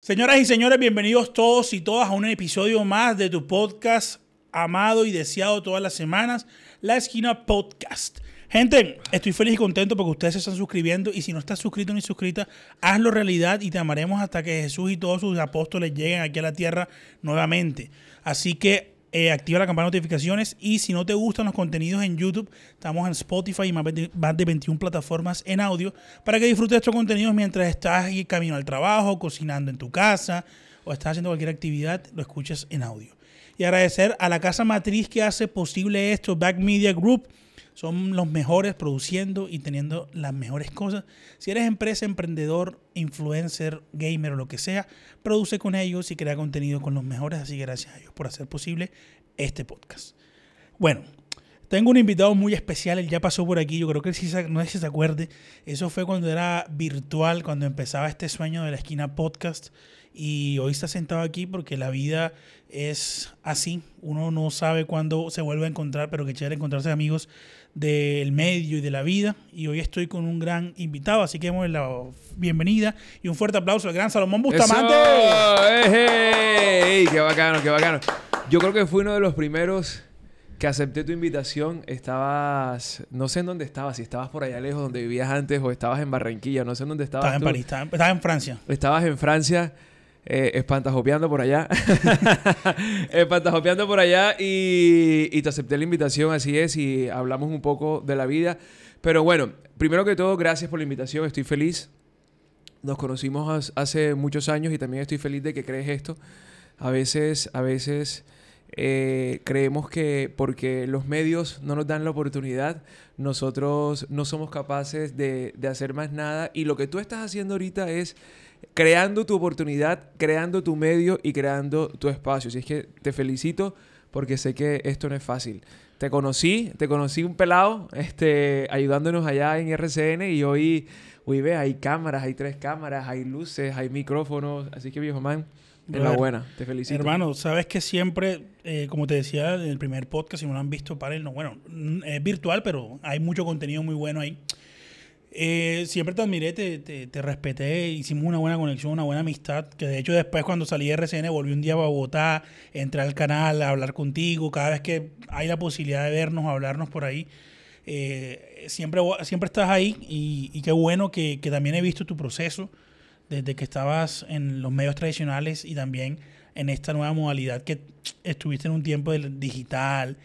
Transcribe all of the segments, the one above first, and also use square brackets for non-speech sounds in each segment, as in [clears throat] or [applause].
Señoras y señores, bienvenidos todos y todas a un episodio más de tu podcast amado y deseado todas las semanas, La Esquina Podcast. Gente, estoy feliz y contento porque ustedes se están suscribiendo y si no estás suscrito ni suscrita, hazlo realidad y te amaremos hasta que Jesús y todos sus apóstoles lleguen aquí a la tierra nuevamente. Así que eh, activa la campana de notificaciones y si no te gustan los contenidos en YouTube, estamos en Spotify y más de, 21 plataformas en audio para que disfrutes estos contenidos mientras estás ahí camino al trabajo, cocinando en tu casa o estás haciendo cualquier actividad, lo escuchas en audio. Y agradecer a la casa matriz que hace posible esto, Back Media Group son los mejores produciendo y teniendo las mejores cosas. Si eres empresa, emprendedor, influencer, gamer o lo que sea, produce con ellos y crea contenido con los mejores. Así que gracias a ellos por hacer posible este podcast. Bueno, tengo un invitado muy especial, él ya pasó por aquí, yo creo que sí, no sé si se acuerde, eso fue cuando era virtual, cuando empezaba este sueño de la esquina podcast y hoy está sentado aquí porque la vida es así, uno no sabe cuándo se vuelve a encontrar, pero que chévere encontrarse amigos del medio y de la vida. Y hoy estoy con un gran invitado, así que demos la bienvenida y un fuerte aplauso al gran Salomón Bustamante. qué bacano, qué bacano! Yo creo que fui uno de los primeros que acepté tu invitación. Estabas, no sé en dónde estabas, si estabas por allá lejos donde vivías antes o estabas en Barranquilla, no sé en dónde estabas. Estabas en París, en Francia. Estabas en Francia eh, espantajopeando por allá. [laughs] espantajopeando por allá y, te acepté la invitación, así es, y hablamos un poco de la vida. Pero bueno, primero que todo, gracias por la invitación, estoy feliz. Nos conocimos hace muchos años y también estoy feliz de que crees esto. A veces, a veces... Eh, creemos que porque los medios no nos dan la oportunidad, nosotros no somos capaces de, de, hacer más nada. Y lo que tú estás haciendo ahorita es creando tu oportunidad, creando tu medio y creando tu espacio. Así es que te felicito porque sé que esto no es fácil. Te conocí, te conocí un pelado este, ayudándonos allá en RCN y hoy, uy ve, hay cámaras, hay tres cámaras, hay luces, hay micrófonos. Así que viejo man, enhorabuena, te felicito. Hermano, sabes que siempre, eh, como te decía en el primer podcast, si no lo han visto, no Bueno, es virtual, pero hay mucho contenido muy bueno ahí. Eh, siempre te admiré, te, respeté, hicimos una buena conexión, una buena amistad, que de hecho después cuando salí de RCN volví un día a Bogotá, entré al canal a hablar contigo, cada vez que hay la posibilidad de vernos, hablarnos por ahí, eh, siempre, siempre estás ahí y, qué bueno que, que, también he visto tu proceso desde que estabas en los medios tradicionales y también en esta nueva modalidad que estuviste en un tiempo digital,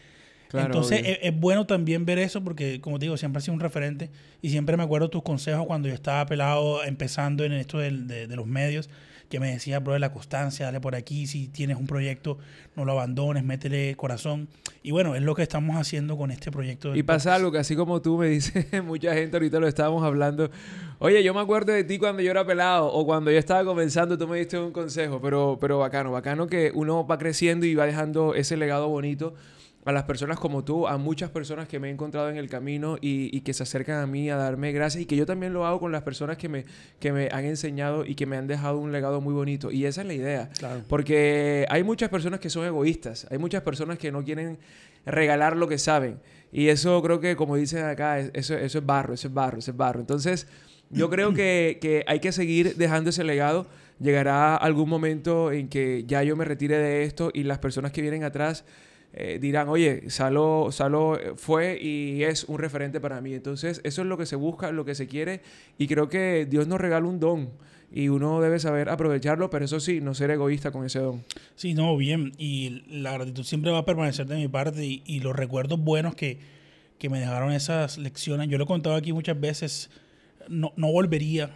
entonces e, es, bueno también ver eso porque, como te digo, siempre ha sido un referente y siempre me acuerdo tus consejos cuando yo estaba pelado empezando en esto de, los medios, que me decía, bro, la constancia, dale por aquí, si tienes un proyecto, no lo abandones, métele corazón. Y bueno, es lo que estamos haciendo con este proyecto. Y pasa algo que así como tú me [laughs] dices, mucha gente ahorita lo estábamos hablando, oye, yo me acuerdo de ti cuando yo era pelado o cuando yo estaba comenzando, tú me diste un consejo, pero, pero bacano, bacano que uno va creciendo y va dejando ese legado bonito a las personas como tú, a muchas personas que me he encontrado en el camino y, que se acercan a mí a darme gracias y que yo también lo hago con las personas que me, me han enseñado y que me han dejado un legado muy bonito. Y esa es la idea. Porque hay muchas personas que son egoístas, hay muchas personas que no quieren regalar lo que saben. Y eso creo que, como dicen acá, eso, eso es barro, eso es barro, eso es barro. Entonces, yo creo que, que hay que seguir dejando ese legado llegará algún momento en que ya yo me retire de esto y las personas que vienen atrás eh, dirán, oye, Salo Saló eh, fue y es un referente para mí. Entonces, eso es lo que se busca, lo que se quiere, y creo que Dios nos regala un don y uno debe saber aprovecharlo, pero eso sí, no ser egoísta con ese don. Sí, no, bien, y la gratitud siempre va a permanecer de mi parte y, los recuerdos buenos que, me dejaron esas lecciones, yo lo he contado aquí muchas veces, no, volvería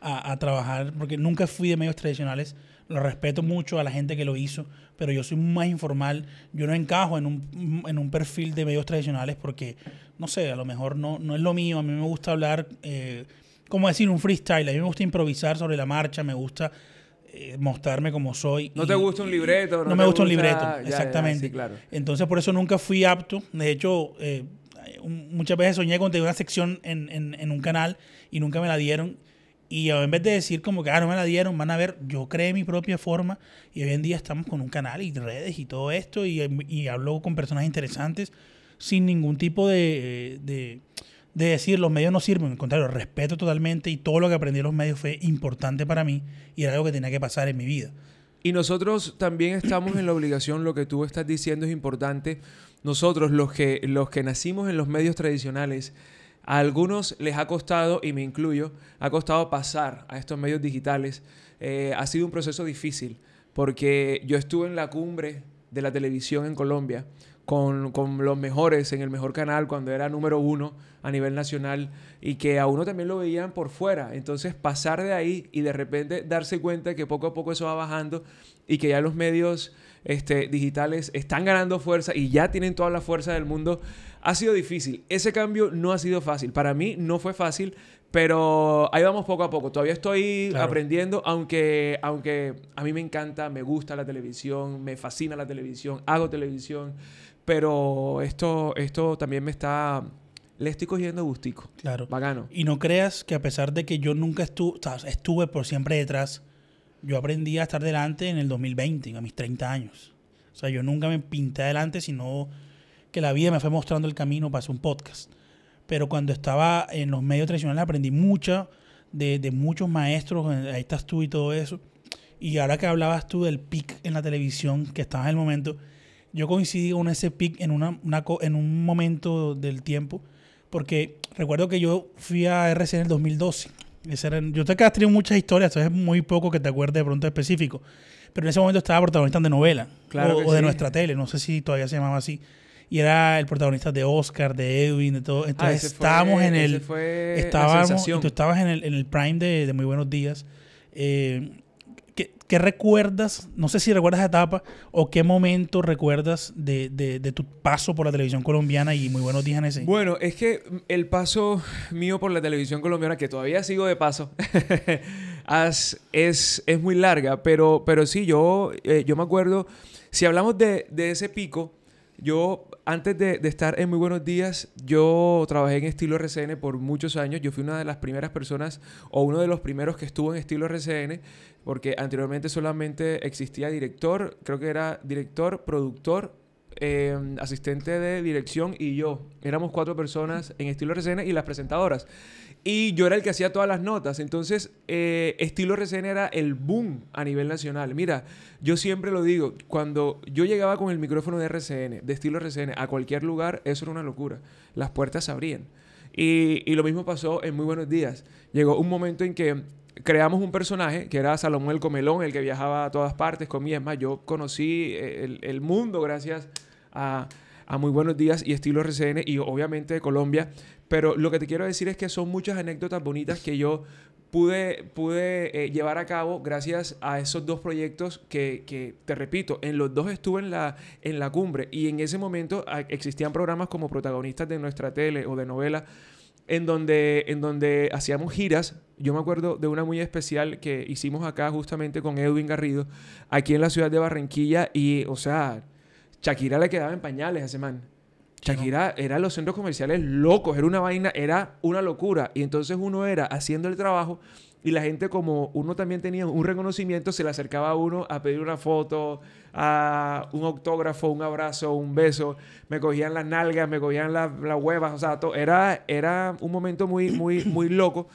a, a, trabajar porque nunca fui de medios tradicionales, lo respeto mucho a la gente que lo hizo, pero yo soy más informal. Yo no encajo en un, en un perfil de medios tradicionales porque, no sé, a lo mejor no, no es lo mío. A mí me gusta hablar, eh, como decir, un freestyle. A mí me gusta improvisar sobre la marcha, me gusta eh, mostrarme como soy. No te gusta un libreto. No, me gusta, un libreto, exactamente. claro. Entonces, por eso nunca fui apto. De hecho, eh, muchas veces soñé con tener una sección en, en, en un canal y nunca me la dieron y en vez de decir como que, ah, no me la dieron, van a ver, yo creé mi propia forma y hoy en día estamos con un canal y redes y todo esto y, y hablo con personas interesantes sin ningún tipo de, de, de, decir los medios no sirven. Al contrario, respeto totalmente y todo lo que aprendí en los medios fue importante para mí y era algo que tenía que pasar en mi vida. Y nosotros también estamos en la obligación, lo que tú estás diciendo es importante. Nosotros, los que, los que nacimos en los medios tradicionales, a algunos les ha costado, y me incluyo, ha costado pasar a estos medios digitales. Eh, ha sido un proceso difícil, porque yo estuve en la cumbre de la televisión en Colombia con, con, los mejores en el mejor canal cuando era número uno a nivel nacional y que a uno también lo veían por fuera. Entonces pasar de ahí y de repente darse cuenta que poco a poco eso va bajando y que ya los medios este, digitales están ganando fuerza y ya tienen toda la fuerza del mundo. Ha sido difícil. Ese cambio no ha sido fácil. Para mí no fue fácil, pero ahí vamos poco a poco. Todavía estoy aprendiendo, aunque, aunque a mí me encanta, me gusta la televisión, me fascina la televisión, hago televisión, pero esto, esto también me está le estoy cogiendo gustico. Claro. Bacano. Y no creas que a pesar de que yo nunca estuve por siempre detrás yo aprendí a estar delante en el 2020, a mis 30 años. O sea, yo nunca me pinté adelante, sino que la vida me fue mostrando el camino para hacer un podcast. Pero cuando estaba en los medios tradicionales aprendí mucho de, muchos maestros, eh, ahí estás tú y todo eso. Y ahora que hablabas tú del pic en la televisión, que estaba en el momento, yo coincidí con ese pic en, una, una, en un momento del tiempo, porque recuerdo que yo fui a RC en el 2012 yo te que has tenido muchas historias, entonces es muy poco que te acuerdes de pronto específico. Pero en ese momento estaba protagonista de novela claro o, de nuestra tele, no sé si todavía se llamaba así. Y era el protagonista de Oscar, de Edwin, de todo. Entonces ah, estábamos en el. tú estabas en el, prime de, Muy Buenos Días. Eh, ¿Qué, recuerdas? No sé si recuerdas etapa o qué momento recuerdas de, de, tu paso por la televisión colombiana y muy buenos días en Bueno, es que el paso mío por la televisión colombiana, que todavía sigo de paso, [laughs] es, es, muy larga, pero, pero sí, yo, eh, yo me acuerdo, si hablamos de, de ese pico, yo, antes de, estar en Muy Buenos Días, yo trabajé en Estilo RCN por muchos años. Yo fui una de las primeras personas o uno de los primeros que estuvo en Estilo RCN, porque anteriormente solamente existía director, creo que era director, productor Em, asistente de dirección y yo. Éramos cuatro personas en estilo RCN y las presentadoras. Y yo era el que hacía todas las notas. Entonces, eh, estilo RCN era el boom a nivel nacional. Mira, yo siempre lo digo, cuando yo llegaba con el micrófono de RCN, de estilo RCN, a cualquier lugar, eso era una locura. Las puertas se abrían. Y, lo mismo pasó en Muy Buenos Días. Llegó un momento en que creamos un personaje que era Salomón el Comelón, el que viajaba a todas partes, comía. Es más, yo conocí eh, el, el mundo gracias a, Muy Buenos Días y Estilo RCN y obviamente de Colombia. Pero lo que te quiero decir es que son muchas anécdotas bonitas que yo pude, pude eh, llevar a cabo gracias a esos dos proyectos que, te repito, en los dos estuve en la, en la cumbre y en ese momento existían programas como protagonistas de nuestra tele o de novela. En donde, en donde hacíamos giras. Yo me acuerdo de una muy especial que hicimos acá justamente con Edwin Garrido, aquí en la ciudad de Barranquilla. Y, o sea, Shakira le quedaba en pañales a ese man. Shakira era los centros comerciales locos, era una vaina, era una locura. Y entonces uno era haciendo el trabajo y la gente como uno también tenía un reconocimiento, se le acercaba a uno a pedir una foto, a un autógrafo, un abrazo, un beso. Me cogían las nalgas, me cogían las, huevas, o sea, todo. Era, era un momento muy, muy, muy [coughs] loco.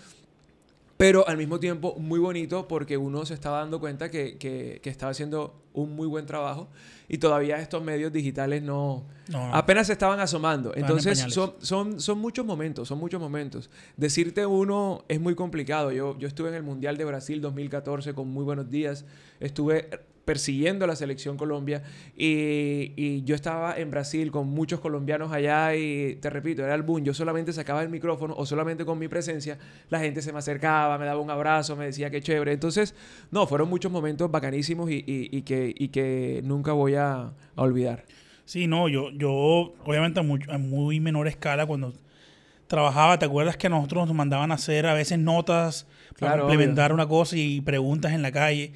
Pero al mismo tiempo muy bonito porque uno se estaba dando cuenta que estaba haciendo un muy buen trabajo y todavía estos medios digitales no, apenas se estaban asomando. Entonces son, son, muchos momentos, son muchos momentos. Decirte uno es muy complicado. Yo, yo estuve en el Mundial de Brasil 2014 con muy buenos días. Estuve persiguiendo la selección Colombia y, y, yo estaba en Brasil con muchos colombianos allá y te repito, era el boom, yo solamente sacaba el micrófono o solamente con mi presencia, la gente se me acercaba, me daba un abrazo, me decía que chévere, entonces, no, fueron muchos momentos bacanísimos y, y, y que, que nunca voy a, olvidar. Sí, no, yo, yo obviamente a muy, menor escala cuando trabajaba, ¿te acuerdas que a nosotros nos mandaban a hacer a veces notas para implementar una cosa y preguntas en la calle?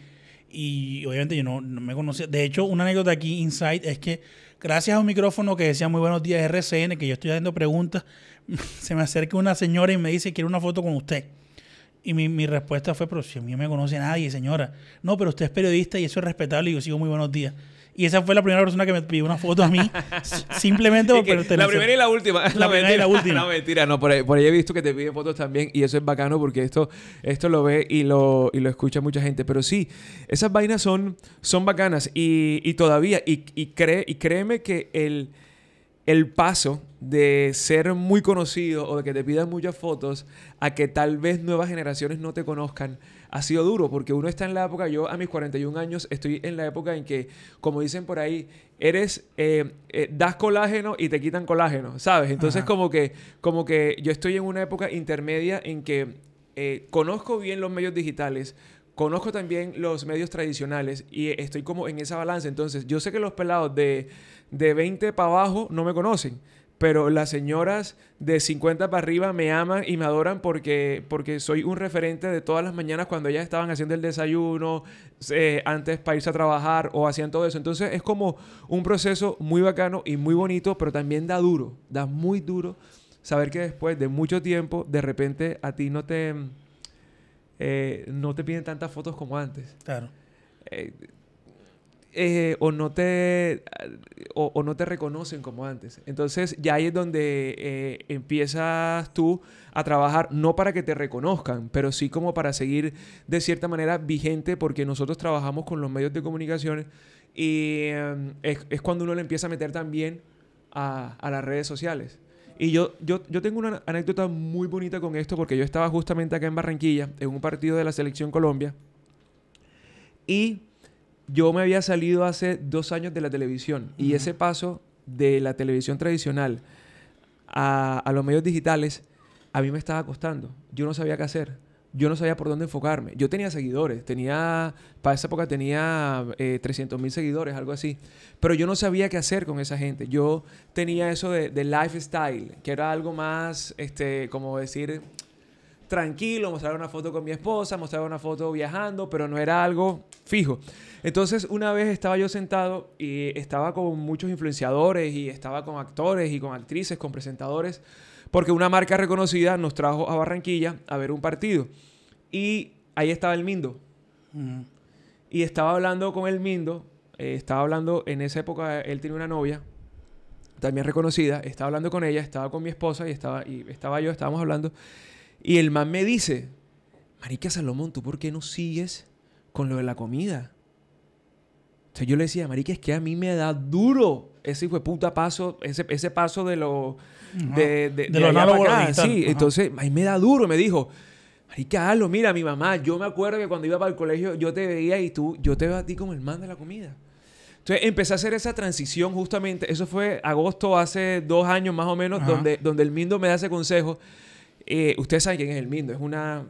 Y obviamente yo no, me conocía. De hecho, una anécdota aquí, inside es que gracias a un micrófono que decía muy buenos días RCN, que yo estoy haciendo preguntas, [laughs] se me acerca una señora y me dice, quiero una foto con usted. Y mi, mi respuesta fue, pero si a mí no me conoce nadie, señora. No, pero usted es periodista y eso es respetable y yo sigo muy buenos días. Y esa fue la primera persona que me pidió una foto a mí, [laughs] simplemente por La primera y la última. La, primera y la [laughs] última. [laughs] no, mentira, no. Por ahí, he visto que te piden fotos también y eso es bacano porque esto, esto lo ve y lo, y lo escucha mucha gente. Pero sí, esas vainas son, son bacanas y, y todavía, y, y, cree, y créeme que el el paso de ser muy conocido o de que te pidan muchas fotos a que tal vez nuevas generaciones no te conozcan ha sido duro porque uno está en la época, yo a mis 41 años estoy en la época en que, como dicen por ahí, eres, eh, eh, das colágeno y te quitan colágeno, ¿sabes? Entonces como que, como que yo estoy en una época intermedia en que eh, conozco bien los medios digitales, conozco también los medios tradicionales y estoy como en esa balanza. Entonces, yo sé que los pelados de, de 20 para abajo no me conocen pero las señoras de 50 para arriba me aman y me adoran porque, porque soy un referente de todas las mañanas cuando ellas estaban haciendo el desayuno, eh, antes para irse a trabajar o hacían todo eso. Entonces es como un proceso muy bacano y muy bonito, pero también da duro, da muy duro saber que después de mucho tiempo, de repente a ti no te, eh, no te piden tantas fotos como antes. Claro. Eh, eh, o, no te, o, no te reconocen como antes. Entonces ya ahí es donde eh, empiezas tú a trabajar, no para que te reconozcan, pero sí como para seguir de cierta manera vigente, porque nosotros trabajamos con los medios de comunicación y eh, es, cuando uno le empieza a meter también a, las redes sociales. Y yo, yo, yo, tengo una anécdota muy bonita con esto porque yo estaba justamente acá en Barranquilla, en un partido de la Selección Colombia. Y yo me había salido hace dos años de la televisión y ese paso de la televisión tradicional a, los medios digitales a mí me estaba costando. Yo no sabía qué hacer. Yo no sabía por dónde enfocarme. Yo tenía seguidores, tenía, para esa época tenía 300 eh, mil seguidores, algo así. Pero yo no sabía qué hacer con esa gente. Yo tenía eso de, de lifestyle, que era algo más, este, como decir, tranquilo, mostrar una foto con mi esposa, mostrar una foto viajando, pero no era algo fijo. Entonces una vez estaba yo sentado y estaba con muchos influenciadores y estaba con actores y con actrices, con presentadores, porque una marca reconocida nos trajo a Barranquilla a ver un partido. Y ahí estaba el Mindo. Y estaba hablando con el Mindo, eh, estaba hablando, en esa época él tenía una novia, también reconocida, estaba hablando con ella, estaba con mi esposa y estaba, y estaba yo, estábamos hablando. Y el man me dice, Marica Salomón, ¿tú por qué no sigues con lo de la comida? Entonces yo le decía, Marica, es que a mí me da duro ese hijo de puta paso, ese, paso de lo. De, de, de, Sí, entonces a mí me da duro, me dijo. Marica, hazlo, mira, mi mamá, yo me acuerdo que cuando iba para el colegio yo te veía y tú, yo te veía a ti como el man de la comida. Entonces empecé a hacer esa transición justamente, eso fue agosto hace dos años más o menos, donde, donde el Mindo me da ese consejo. Eh, usted sabe quién es el Mindo, es, una,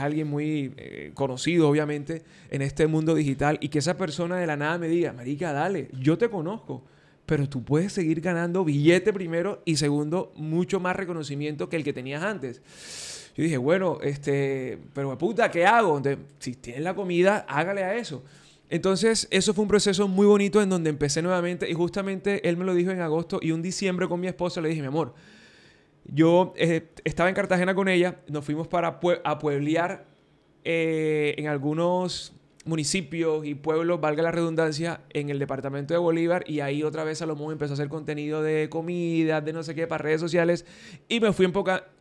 alguien muy eh, conocido, obviamente, en este mundo digital. Y que esa persona de la nada me diga, Marica, dale, yo te conozco, pero tú puedes seguir ganando billete primero y segundo, mucho más reconocimiento que el que tenías antes. Yo dije, bueno, este, pero puta, ¿qué hago? si tienes la comida, hágale a eso. Entonces, eso fue un proceso muy bonito en donde empecé nuevamente y justamente él me lo dijo en agosto y un diciembre con mi esposa le dije, mi amor, yo eh, estaba en Cartagena con ella, nos fuimos para a pueblear eh, en algunos municipios y pueblos, valga la redundancia, en el departamento de Bolívar y ahí otra vez a Salomón empezó a hacer contenido de comida, de no sé qué, para redes sociales y me fui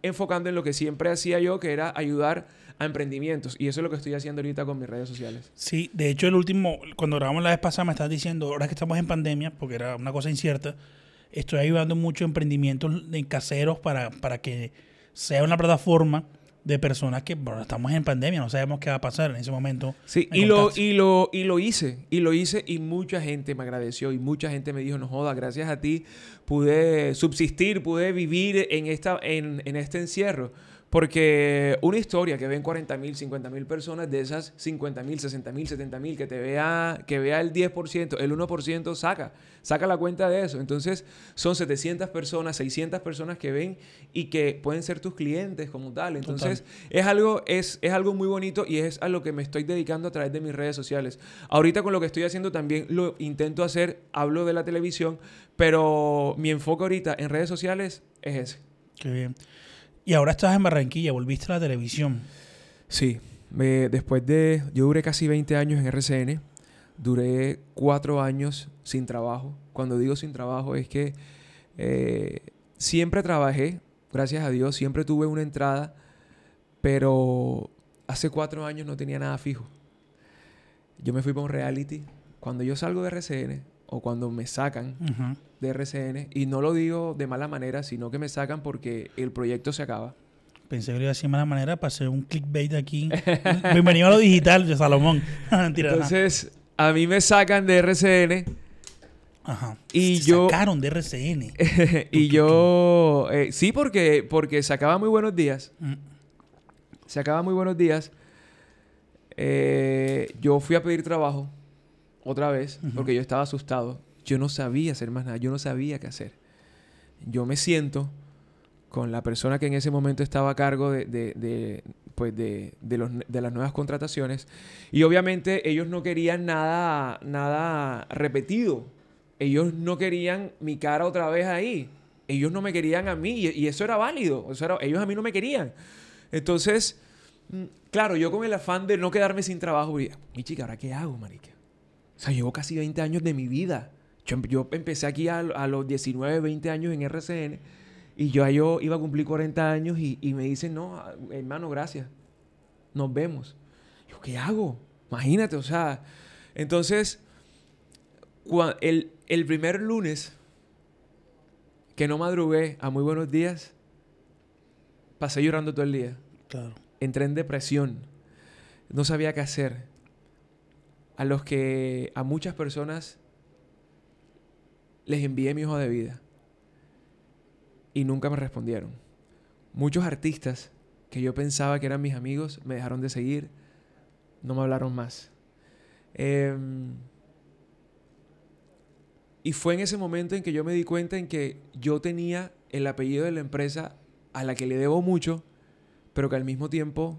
enfocando en lo que siempre hacía yo, que era ayudar a emprendimientos y eso es lo que estoy haciendo ahorita con mis redes sociales. Sí, de hecho el último, cuando grabamos la vez pasada me estás diciendo, ahora que estamos en pandemia, porque era una cosa incierta, estoy ayudando mucho emprendimientos en caseros para, para que sea una plataforma de personas que estamos en pandemia, no sabemos qué va a pasar en ese momento. Sí, y lo, y, lo, y lo hice, y lo hice, y mucha gente me agradeció, y mucha gente me dijo, no joda, gracias a ti pude subsistir, pude vivir en, esta, en, en este encierro. Porque una historia que ven 40.000, 50.000 personas, de esas 50.000, 60.000, 70.000, que te vea, que vea el 10%, el 1%, saca, saca la cuenta de eso. Entonces, son 700 personas, 600 personas que ven y que pueden ser tus clientes como tal. Entonces, es algo es, es algo muy bonito y es a lo que me estoy dedicando a través de mis redes sociales. Ahorita con lo que estoy haciendo también lo intento hacer, hablo de la televisión, pero mi enfoque ahorita en redes sociales es ese. Qué bien. Y ahora estás en Barranquilla, volviste a la televisión. Sí, después de... Yo duré casi 20 años en RCN, duré cuatro años sin trabajo. Cuando digo sin trabajo es que eh, siempre trabajé, gracias a Dios, siempre tuve una entrada, pero hace cuatro años no tenía nada fijo. Yo me fui para un reality. Cuando yo salgo de RCN, o cuando me sacan de RCN, y no lo digo de mala manera, sino que me sacan porque el proyecto se acaba. Pensé que lo iba a decir de mala manera para hacer un clickbait aquí. [laughs] Bienvenido a lo digital de Salomón. [laughs] Entonces, a mí me sacan de RCN. Ajá. Y yo, sacaron de RCN. [laughs] y yo... Eh, sí, porque, porque sacaba muy buenos días. se mm. Sacaba muy buenos días. Eh, yo fui a pedir trabajo otra vez porque yo estaba asustado. Yo no sabía hacer más nada, yo no sabía qué hacer. Yo me siento con la persona que en ese momento estaba a cargo de, pues de, de, las nuevas contrataciones y obviamente ellos no querían nada, nada repetido. Ellos no querían mi cara otra vez ahí. Ellos no me querían a mí y, eso era válido. Eso era, ellos a mí no me querían. Entonces, mm, claro, yo con el afán de no quedarme sin trabajo, mi chica, ¿ahora qué hago, marica? O sea, llevo casi 20 años de mi vida. Yo, em, empecé aquí a, los 19, 20 años en RCN y yo, yo iba a cumplir 40 años y, me dicen, no, ah, hermano, gracias. Nos vemos. Yo, ¿qué hago? Imagínate, o sea. Entonces, el, el primer lunes que no madrugué a muy buenos días, pasé llorando todo el día. Claro. Entré en depresión. No sabía qué hacer a los que a muchas personas les envié mi hoja de vida y nunca me respondieron. Muchos artistas que yo pensaba que eran mis amigos me dejaron de seguir, no me hablaron más. Em, y fue en ese momento en que yo me di cuenta en que yo tenía el apellido de la empresa a la que le debo mucho, pero que al mismo tiempo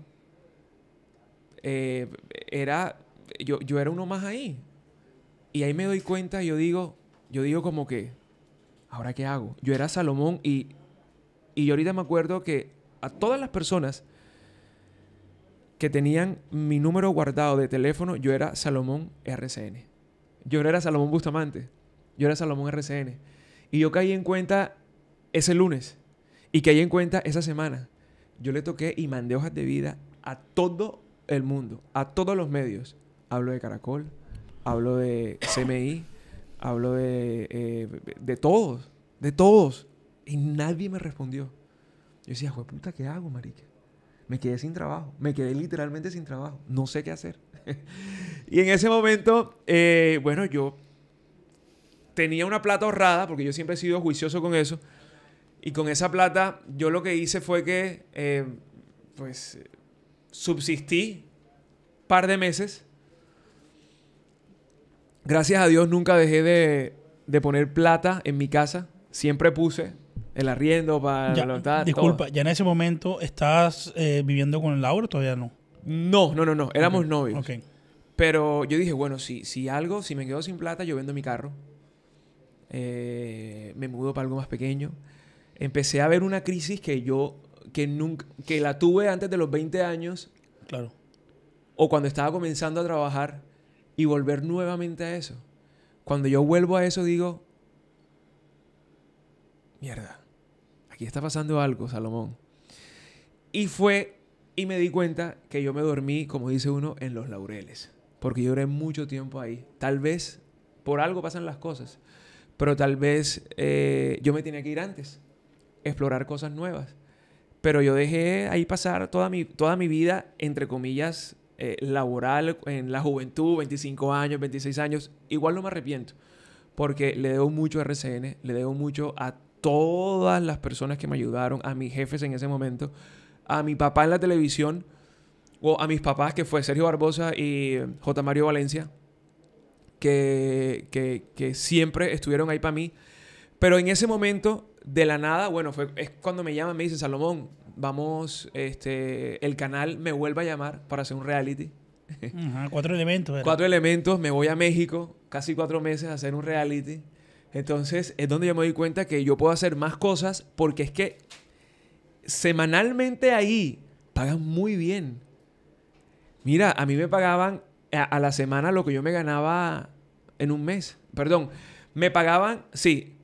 eh, era yo, era uno más ahí. Y ahí me doy cuenta, yo digo, yo digo como que, ¿ahora qué hago? Yo era Salomón y, y yo ahorita me acuerdo que a todas las personas que tenían mi número guardado de teléfono, yo era Salomón RCN. Yo no era Salomón Bustamante, yo era Salomón RCN. Y yo caí en cuenta ese lunes y caí en cuenta esa semana. Yo le toqué y mandé hojas de vida a todo el mundo, a todos los medios hablo de Caracol, hablo de CMI, hablo de, eh, de todos, de todos. Y nadie me respondió. Yo decía, Joder, puta, ¿qué hago, marica? Me quedé sin trabajo, me quedé literalmente sin trabajo, no sé qué hacer. [laughs] y en ese momento, eh, bueno, yo tenía una plata ahorrada, porque yo siempre he sido juicioso con eso. Y con esa plata, yo lo que hice fue que, eh, pues, subsistí par de meses Gracias a Dios nunca dejé de, poner plata en mi casa. Siempre puse el arriendo para... disculpa, ya en ese momento estás eh, viviendo con el o todavía no? No, no, no, no. Éramos novios. Pero yo dije, bueno, si, si algo, si me quedo sin plata, yo vendo mi carro. Eh, me mudo para algo más pequeño. Empecé a ver una crisis que yo, que nunca, que la tuve antes de los 20 años. Claro. O cuando estaba comenzando a trabajar y volver nuevamente a eso. Cuando yo vuelvo a eso digo, mierda, aquí está pasando algo, Salomón. Y fue, y me di cuenta que yo me dormí, como dice uno, en los laureles, porque yo duré mucho tiempo ahí. Tal vez por algo pasan las cosas, pero tal vez eh, yo me tenía que ir antes, explorar cosas nuevas. Pero yo dejé ahí pasar toda mi, toda mi vida, entre comillas, eh, laboral en la juventud, 25 años, 26 años, igual no me arrepiento, porque le debo mucho a RCN, le debo mucho a todas las personas que me ayudaron, a mis jefes en ese momento, a mi papá en la televisión, o a mis papás, que fue Sergio Barbosa y J. Mario Valencia, que, siempre estuvieron ahí para mí. Pero en ese momento, de la nada, bueno, fue, es cuando me llaman, me dice Salomón, vamos, este, el canal me vuelve a llamar para hacer un reality. Ajá, cuatro elementos. ¿verdad? Cuatro elementos, me voy a México, casi cuatro meses a hacer un reality. Entonces es donde yo me doy cuenta que yo puedo hacer más cosas porque es que semanalmente ahí pagan muy bien. Mira, a mí me pagaban a la semana lo que yo me ganaba en un mes. Perdón, me pagaban, sí,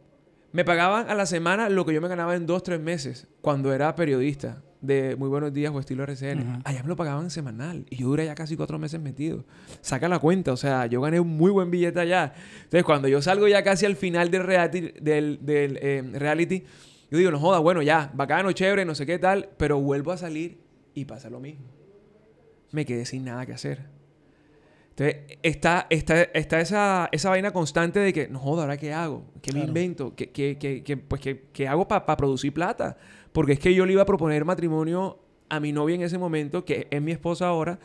me pagaban a la semana lo que yo me ganaba en dos, tres meses, cuando era periodista de Muy Buenos Días o estilo RCN. Allá me lo pagaban semanal y yo duré ya casi cuatro meses metido. Saca la cuenta, o sea, yo gané un muy buen billete allá. Entonces, cuando yo salgo ya casi al final del reality, del, em, reality yo digo, no joda, bueno, ya, bacano, chévere, no sé qué tal, pero vuelvo a salir y pasa lo mismo. Me quedé sin nada que hacer. Entonces, está, está, está esa, esa, vaina constante de que, no joda, ¿ahora qué hago? ¿Qué me invento? ¿Qué, qué, qué, pues, ¿qué, hago para producir plata? Porque es que yo le iba a proponer matrimonio a mi novia en ese momento, que es mi esposa ahora.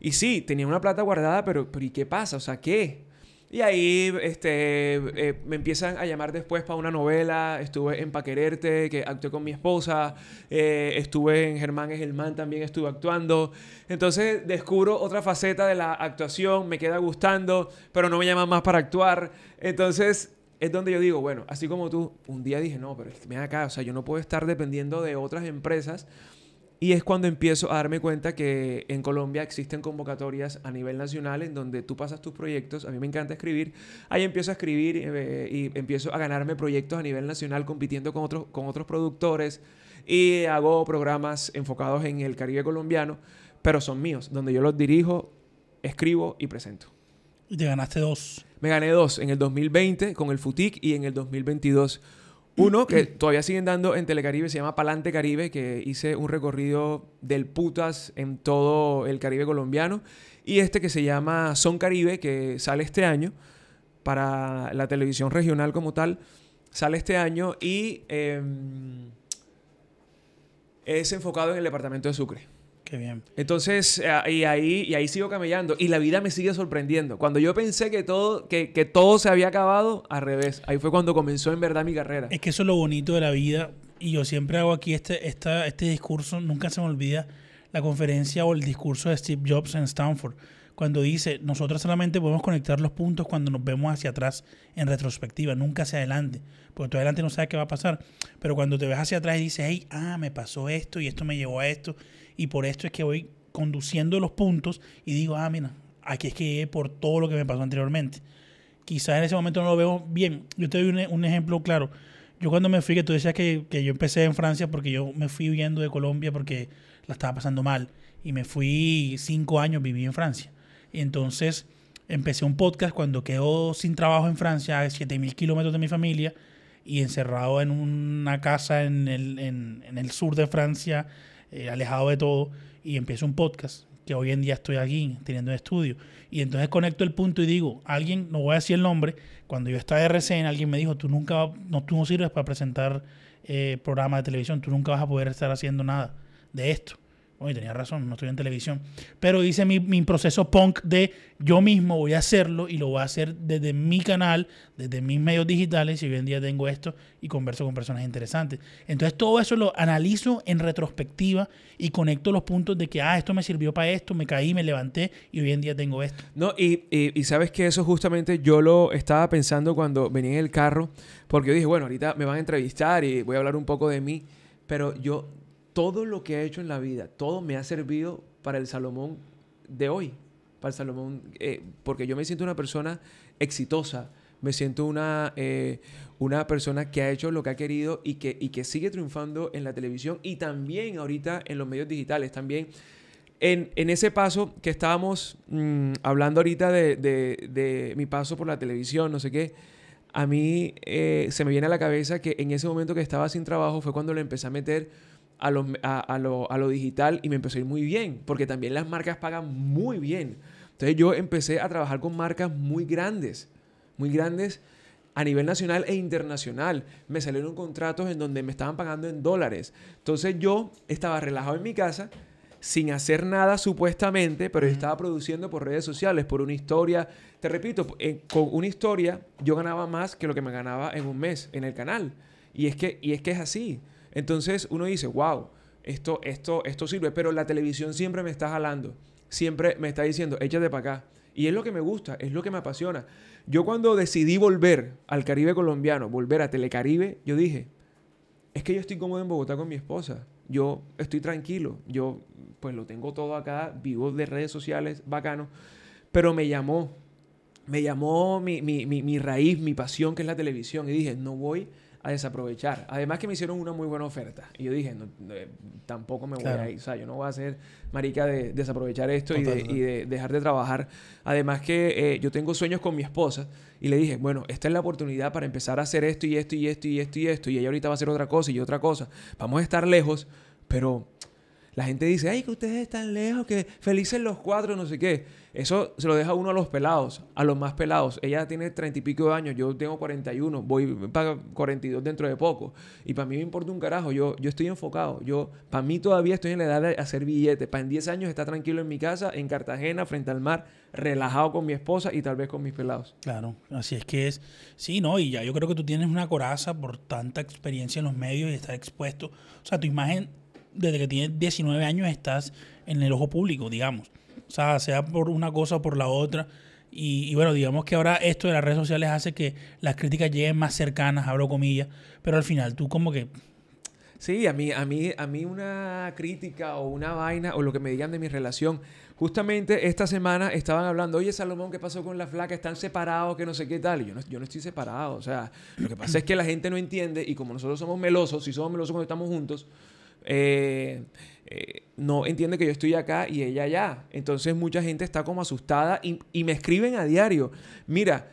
Y sí, tenía una plata guardada, pero, pero ¿y qué pasa? O sea, ¿qué? Y ahí este, eh, me empiezan a llamar después para una novela. Estuve en Pa' Quererte, que actué con mi esposa. Eh, estuve en Germán es el también estuve actuando. Entonces descubro otra faceta de la actuación, me queda gustando, pero no me llaman más para actuar. Entonces es donde yo digo, bueno, así como tú, un día dije, no, pero me acá, o sea, yo no puedo estar dependiendo de otras empresas y es cuando empiezo a darme cuenta que en Colombia existen convocatorias a nivel nacional en donde tú pasas tus proyectos. A mí me encanta escribir. Ahí empiezo a escribir eh, y empiezo a ganarme proyectos a nivel nacional compitiendo con otros, con otros productores. Y hago programas enfocados en el Caribe colombiano, pero son míos, donde yo los dirijo, escribo y presento. Y te ganaste dos. Me gané dos en el 2020 con el FUTIC y en el 2022 uno que [clears throat] todavía siguen dando en Telecaribe se llama Palante Caribe, que hice un recorrido del putas en todo el Caribe colombiano. Y este que se llama Son Caribe, que sale este año para la televisión regional como tal, sale este año y em, es enfocado en el departamento de Sucre. Qué bien. Entonces, eh, y ahí, y ahí sigo camellando. Y la vida me sigue sorprendiendo. Cuando yo pensé que todo, que, que todo se había acabado, al revés. Ahí fue cuando comenzó en verdad mi carrera. Es que eso es lo bonito de la vida. Y yo siempre hago aquí este, esta, este discurso, nunca se me olvida la conferencia o el discurso de Steve Jobs en Stanford, cuando dice, nosotros solamente podemos conectar los puntos cuando nos vemos hacia atrás en retrospectiva, nunca hacia adelante, porque tú adelante no sabes qué va a pasar, pero cuando te ves hacia atrás y dices, hey, ah, me pasó esto y esto me llevó a esto, y por esto es que voy conduciendo los puntos y digo, ah, mira, aquí es que por todo lo que me pasó anteriormente. Quizás en ese momento no lo veo bien. Yo te doy un, ejemplo claro. Yo cuando me fui, que tú decías que, yo empecé en Francia porque yo me fui huyendo de Colombia porque la estaba pasando mal. Y me fui cinco años, viví en Francia. Y entonces empecé un podcast cuando quedó sin trabajo en Francia, a 7.000 kilómetros de mi familia y encerrado en una casa en el, en el sur de Francia eh, alejado de todo, y empiezo un podcast, que hoy en día estoy aquí teniendo un estudio. Y entonces conecto el punto y digo, alguien, no voy a decir el nombre, cuando yo estaba de RCN, alguien me dijo, tú nunca, no, tú no sirves para presentar eh, programas de televisión, tú nunca vas a poder estar haciendo nada de esto. Oye, tenía razón, no estoy en televisión. Pero hice mi, proceso punk de yo mismo voy a hacerlo y lo voy a hacer desde mi canal, desde mis medios digitales. Y hoy en día tengo esto y converso con personas interesantes. Entonces todo eso lo analizo en retrospectiva y conecto los puntos de que, ah, esto me sirvió para esto, me caí, me levanté y hoy en día tengo esto. No, y, sabes que eso justamente yo lo estaba pensando cuando venía en el carro, porque yo dije, bueno, ahorita me van a entrevistar y voy a hablar un poco de mí. Pero yo todo lo que he hecho en la vida, todo me ha servido para el Salomón de hoy, para el Salomón, eh, porque yo me siento una persona exitosa, me siento una, eh, una persona que ha hecho lo que ha querido y que, que sigue triunfando en la televisión y también ahorita en los medios digitales, también. En, ese paso que estábamos mm, hablando ahorita de, mi paso por la televisión, no sé qué, a mí eh, se me viene a la cabeza que en ese momento que estaba sin trabajo fue cuando le empecé a meter a lo, digital y me empezó a ir muy bien, porque también las marcas pagan muy bien. Entonces yo empecé a trabajar con marcas muy grandes, muy grandes a nivel nacional e internacional. Me salieron contratos en donde me estaban pagando en dólares. Entonces yo estaba relajado en mi casa, sin hacer nada supuestamente, pero estaba produciendo por redes sociales, por una historia. Te repito, eh, con una historia yo ganaba más que lo que me ganaba en un mes en el canal. Y es que, y es, que es así. Entonces uno dice, wow, esto, esto, esto sirve, pero la televisión siempre me está jalando, siempre me está diciendo, échate para acá. Y es lo que me gusta, es lo que me apasiona. Yo cuando decidí volver al Caribe colombiano, volver a Telecaribe, yo dije, es que yo estoy cómodo en Bogotá con mi esposa, yo estoy tranquilo, yo pues lo tengo todo acá, vivo de redes sociales, bacano, pero me llamó, me llamó mi raíz, mi pasión que es la televisión y dije, no voy a desaprovechar. Además que me hicieron una muy buena oferta. Y yo dije, eh, tampoco me voy a ir. O sea, yo no voy a ser marica de desaprovechar esto y, de, dejar de trabajar. Además que eh, yo tengo sueños con mi esposa. Y le dije, bueno, esta es la oportunidad para empezar a hacer esto y esto y esto y esto y esto. Y ella ahorita va a hacer otra cosa y otra cosa. Vamos a estar lejos, pero la gente dice, ay, que ustedes están lejos, que felices los cuatro, no sé qué. Eso se lo deja uno a los pelados, a los más pelados. Ella tiene treinta y pico de años, yo tengo cuarenta y uno, voy para dos dentro de poco. Y para mí me importa un carajo, yo, yo estoy enfocado. Yo, para mí todavía estoy en la edad de hacer billetes. Para en diez años estar tranquilo en mi casa, en Cartagena, frente al mar, relajado con mi esposa y tal vez con mis pelados. Claro, así es que es. Sí, ¿no? Y ya yo creo que tú tienes una coraza por tanta experiencia en los medios y estar expuesto. O sea, tu imagen desde que tienes 19 años estás en el ojo público, digamos. O sea, sea por una cosa o por la otra. Y, bueno, digamos que ahora esto de las redes sociales hace que las críticas lleguen más cercanas, abro comillas, pero al final tú como que... Sí, a mí, a mí, a mí una crítica o una vaina o lo que me digan de mi relación. Justamente esta semana estaban hablando, oye Salomón, ¿qué pasó con la flaca? Están separados, que no sé qué tal. Y yo no, yo no estoy separado. O sea, lo que pasa es que la gente no entiende y como nosotros somos melosos, si somos melosos cuando estamos juntos, eh, eh, no entiende que yo estoy acá y ella ya. Entonces mucha gente está como asustada y, me escriben a diario, mira,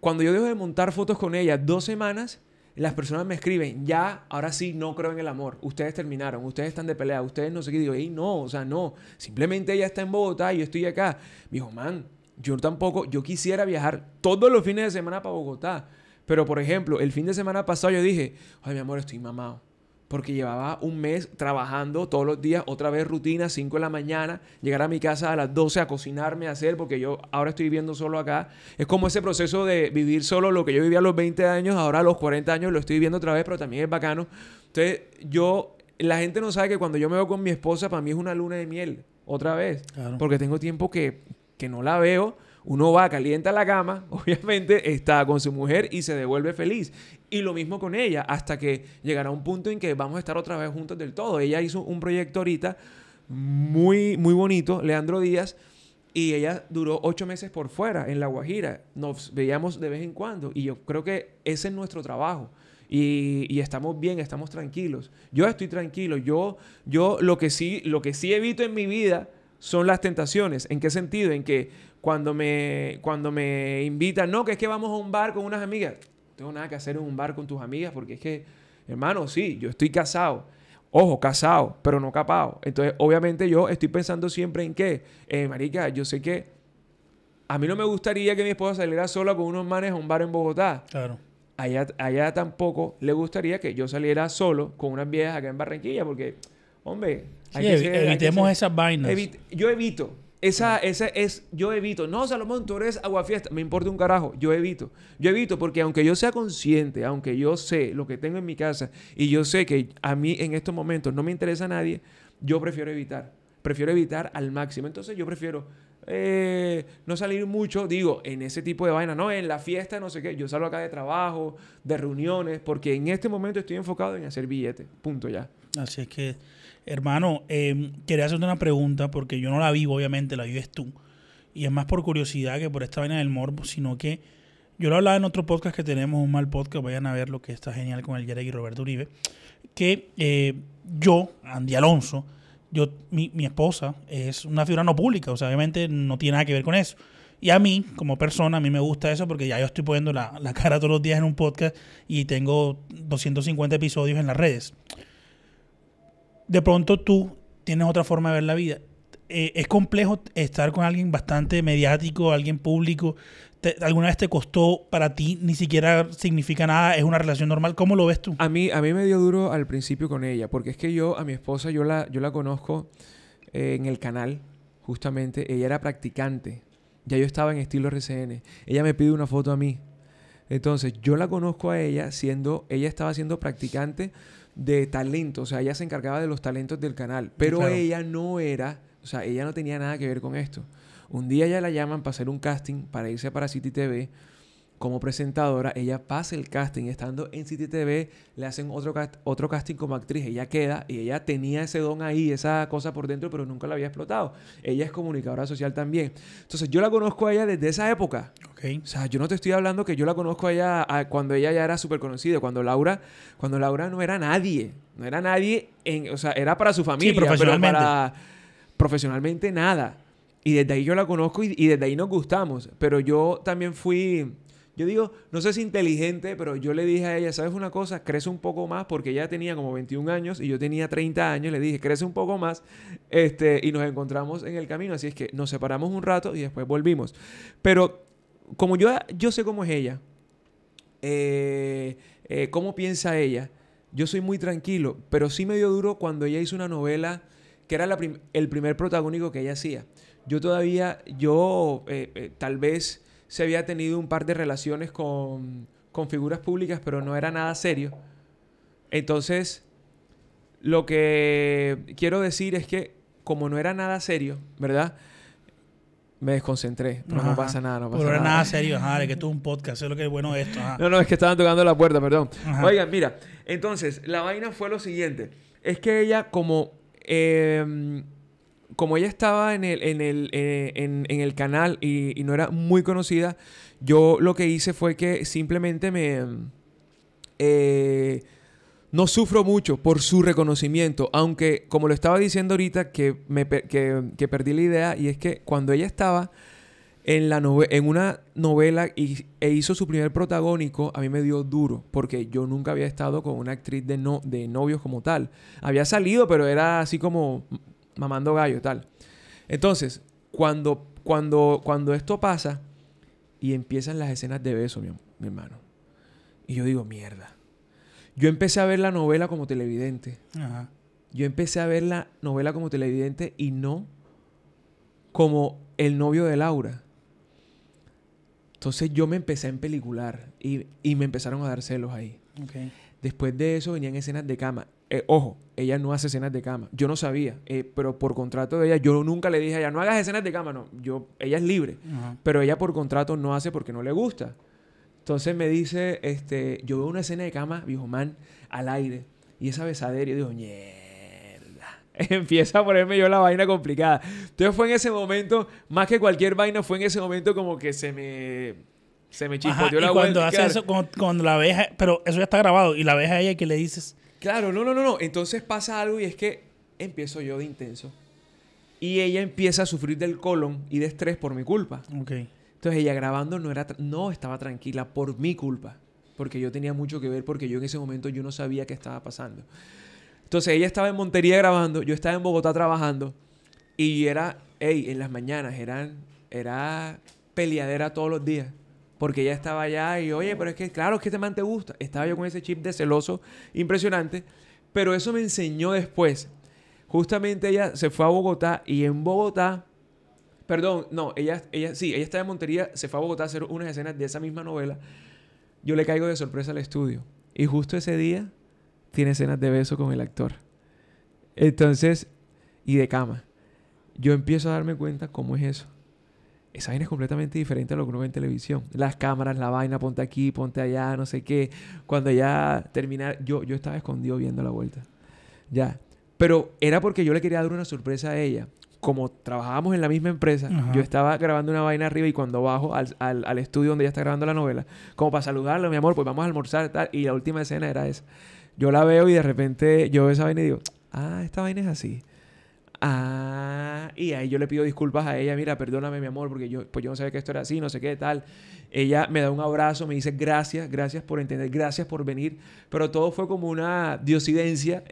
cuando yo dejo de montar fotos con ella dos semanas, las personas me escriben, ya, ahora sí, no creo en el amor, ustedes terminaron, ustedes están de pelea, ustedes no sé qué, digo, no, o sea, no, simplemente ella está en Bogotá y yo estoy acá. Me dijo, man, yo tampoco, yo quisiera viajar todos los fines de semana para Bogotá, pero por ejemplo, el fin de semana pasado yo dije, ay, mi amor, estoy mamado porque llevaba un mes trabajando todos los días, otra vez rutina, 5 de la mañana, llegar a mi casa a las 12 a cocinarme, a hacer, porque yo ahora estoy viviendo solo acá. Es como ese proceso de vivir solo, lo que yo vivía a los 20 años, ahora a los 40 años lo estoy viviendo otra vez, pero también es bacano. Entonces, yo, la gente no sabe que cuando yo me veo con mi esposa, para mí es una luna de miel, otra vez, porque tengo tiempo que, que no la veo uno va, calienta la cama, [laughs] obviamente está con su mujer y se devuelve feliz. Y lo mismo con ella, hasta que llegará un punto en que vamos a estar otra vez juntos del todo. Ella hizo un proyecto ahorita muy, muy bonito, Leandro Díaz, y ella duró ocho meses por fuera, en La Guajira. Nos veíamos de vez en cuando y yo creo que ese es nuestro trabajo. Y, estamos bien, estamos tranquilos. Yo estoy tranquilo. Yo, yo lo que sí, lo que sí evito en mi vida son las tentaciones. ¿En qué sentido? En que cuando me, cuando me invitan, no, que es que vamos a un bar con unas amigas. No tengo nada que hacer en un bar con tus amigas porque es que, hermano, sí, yo estoy casado. Ojo, casado, pero no capado. Entonces, obviamente yo estoy pensando siempre en qué. Eh, marica, yo sé que a mí no me gustaría que mi esposa saliera sola con unos manes a un bar en Bogotá. Claro. Allá, allá tampoco le gustaría que yo saliera solo con unas viejas acá en Barranquilla porque, hombre... Hay que evitemos esas vainas. yo evito. Esa, esa es, yo evito. No, Salomón, tú eres fiesta Me importa un carajo. Yo evito. Yo evito porque aunque yo sea consciente, aunque yo sé lo que tengo en mi casa y yo sé que a mí en estos momentos no me interesa a nadie, yo prefiero evitar. Prefiero evitar al máximo. Entonces yo prefiero eh, no salir mucho, digo, en ese tipo de vaina, no, en la fiesta, no sé qué. Yo salgo acá de trabajo, de reuniones, porque en este momento estoy enfocado en hacer billete Punto ya. Así es que Hermano, em, quería hacerte una pregunta porque yo no la vivo, obviamente, la vives tú. Y es más por curiosidad que por esta vaina del morbo, sino que yo lo hablaba en otro podcast que tenemos, un mal podcast, vayan a ver lo que está genial con el Yarek y Roberto Uribe, que eh, yo, Andy Alonso, yo, mi, esposa es una figura no pública, o sea, obviamente no tiene nada que ver con eso. Y a mí, como persona, a mí me gusta eso porque ya yo estoy poniendo la, la cara todos los días en un podcast y tengo 250 episodios en las redes de pronto tú tienes otra forma de ver la vida. Eh, es complejo estar con alguien bastante mediático, alguien público. ¿Alguna vez te costó para ti? Ni siquiera significa nada, es una relación normal. ¿Cómo lo ves tú? A mí, a mí me dio duro al principio con ella, porque es que yo, a mi esposa, yo la, yo la conozco eh, en el canal, justamente. Ella era practicante, ya yo estaba en estilo RCN. Ella me pide una foto a mí. Entonces, yo la conozco a ella siendo, ella estaba siendo practicante de talento, o sea, ella se encargaba de los talentos del canal, pero ella no era, o sea, ella no tenía nada que ver con esto. Un día ya la llaman para hacer un casting, para irse para City TV, como presentadora, ella pasa el casting, estando en City TV, le hacen otro, otro casting como actriz, ella queda y ella tenía ese don ahí, esa cosa por dentro, pero nunca la había explotado. Ella es comunicadora social también. Entonces yo la conozco a ella desde esa época. O sea, yo no te estoy hablando que yo la conozco a ella cuando ella ya era súper conocida, cuando Laura, cuando Laura no era nadie, no era nadie, en, o sea, era para su familia, profesionalmente. profesionalmente nada. Y desde ahí yo la conozco y, y desde ahí nos gustamos. Pero yo también fui yo digo, no sé si inteligente, pero yo le dije a ella, ¿sabes una cosa? Crece un poco más porque ella tenía como 21 años y yo tenía 30 años. Le dije, crece un poco más este, y nos encontramos en el camino. Así es que nos separamos un rato y después volvimos. Pero como yo, yo sé cómo es ella, eh, eh, cómo piensa ella, yo soy muy tranquilo, pero sí me dio duro cuando ella hizo una novela que era el primer protagónico que ella hacía. Yo todavía, yo eh, tal vez se había tenido un par de relaciones con, figuras públicas, pero no era nada serio. Entonces, lo que quiero decir es que como no era nada serio, ¿verdad? Me desconcentré, no pasa nada, no pasa nada. era nada serio, ajá, que esto es un podcast, es lo que es bueno esto. No, no, es que estaban tocando la puerta, perdón. Oigan, mira, entonces, la vaina fue lo siguiente. Es que ella como... Em, como ella estaba en el, en el, eh, canal y, no era muy conocida, yo lo que hice fue que simplemente me... Eh, no sufro mucho por su reconocimiento, aunque como lo estaba diciendo ahorita, que, me, perdí la idea, y es que cuando ella estaba en, la en una novela y, e hizo su primer protagónico, a mí me dio duro, porque yo nunca había estado con una actriz de, no de novios como tal. Había salido, pero era así como mamando gallo, tal. Entonces, cuando, cuando, cuando esto pasa y empiezan las escenas de beso, mi, mi hermano, y yo digo, mierda. Yo empecé a ver la novela como televidente. Yo empecé a ver la novela como televidente y no como el novio de Laura. Entonces yo me empecé a empelicular y, y me empezaron a dar celos ahí. Después de eso venían escenas de cama. Eh, ojo, ella no hace escenas de cama. Yo no sabía, eh, pero por contrato de ella, yo nunca le dije a ella, no hagas escenas de cama, no. Yo, ella es libre, pero ella por contrato no hace porque no le gusta. Entonces me dice, este, yo veo una escena de cama, viejo man, al aire, y esa besadera, y digo, mierda. [laughs] Empieza a ponerme yo la vaina complicada. Entonces fue en ese momento, más que cualquier vaina, fue en ese momento como que se me... Se me chispoteó la cuando Hace eso, cuando, la veja, pero eso ya está grabado, y la ves a ella que le dices, Claro, no, no, no, no. Entonces pasa algo y es que empiezo yo de intenso. Y ella empieza a sufrir del colon y de estrés por mi culpa. Entonces ella grabando no, era no estaba tranquila por mi culpa. Porque yo tenía mucho que ver, porque yo en ese momento yo no sabía qué estaba pasando. Entonces ella estaba en Montería grabando, yo estaba en Bogotá trabajando. Y era, hey, en las mañanas eran, era peleadera todos los días porque ella estaba allá y, oye, pero es que, claro, que este man te gusta. Estaba yo con ese chip de celoso impresionante, pero eso me enseñó después. Justamente ella se fue a Bogotá y en Bogotá, perdón, no, ella, ella sí, ella estaba en Montería, se fue a Bogotá a hacer unas escenas de esa misma novela. Yo le caigo de sorpresa al estudio y justo ese día tiene escenas de beso con el actor. Entonces, y de cama. Yo empiezo a darme cuenta cómo es eso. Esa vaina es completamente diferente a lo que uno ve en televisión. Las cámaras, la vaina, ponte aquí, ponte allá, no sé qué. Cuando ya terminar, yo, yo estaba escondido viendo la vuelta. Ya. Pero era porque yo le quería dar una sorpresa a ella. Como trabajábamos en la misma empresa, yo estaba grabando una vaina arriba y cuando bajo al, estudio donde ella está grabando la novela, como para saludarla, mi amor, pues vamos a almorzar tal. Y la última escena era esa. Yo la veo y de repente yo veo esa vaina y digo, ah, esta vaina es así. Ah, y ahí yo le pido disculpas a ella, mira, perdóname mi amor, porque yo, pues yo no sabía que esto era así, no sé qué tal. Ella me da un abrazo, me dice gracias, gracias por entender, gracias por venir, pero todo fue como una diosidencia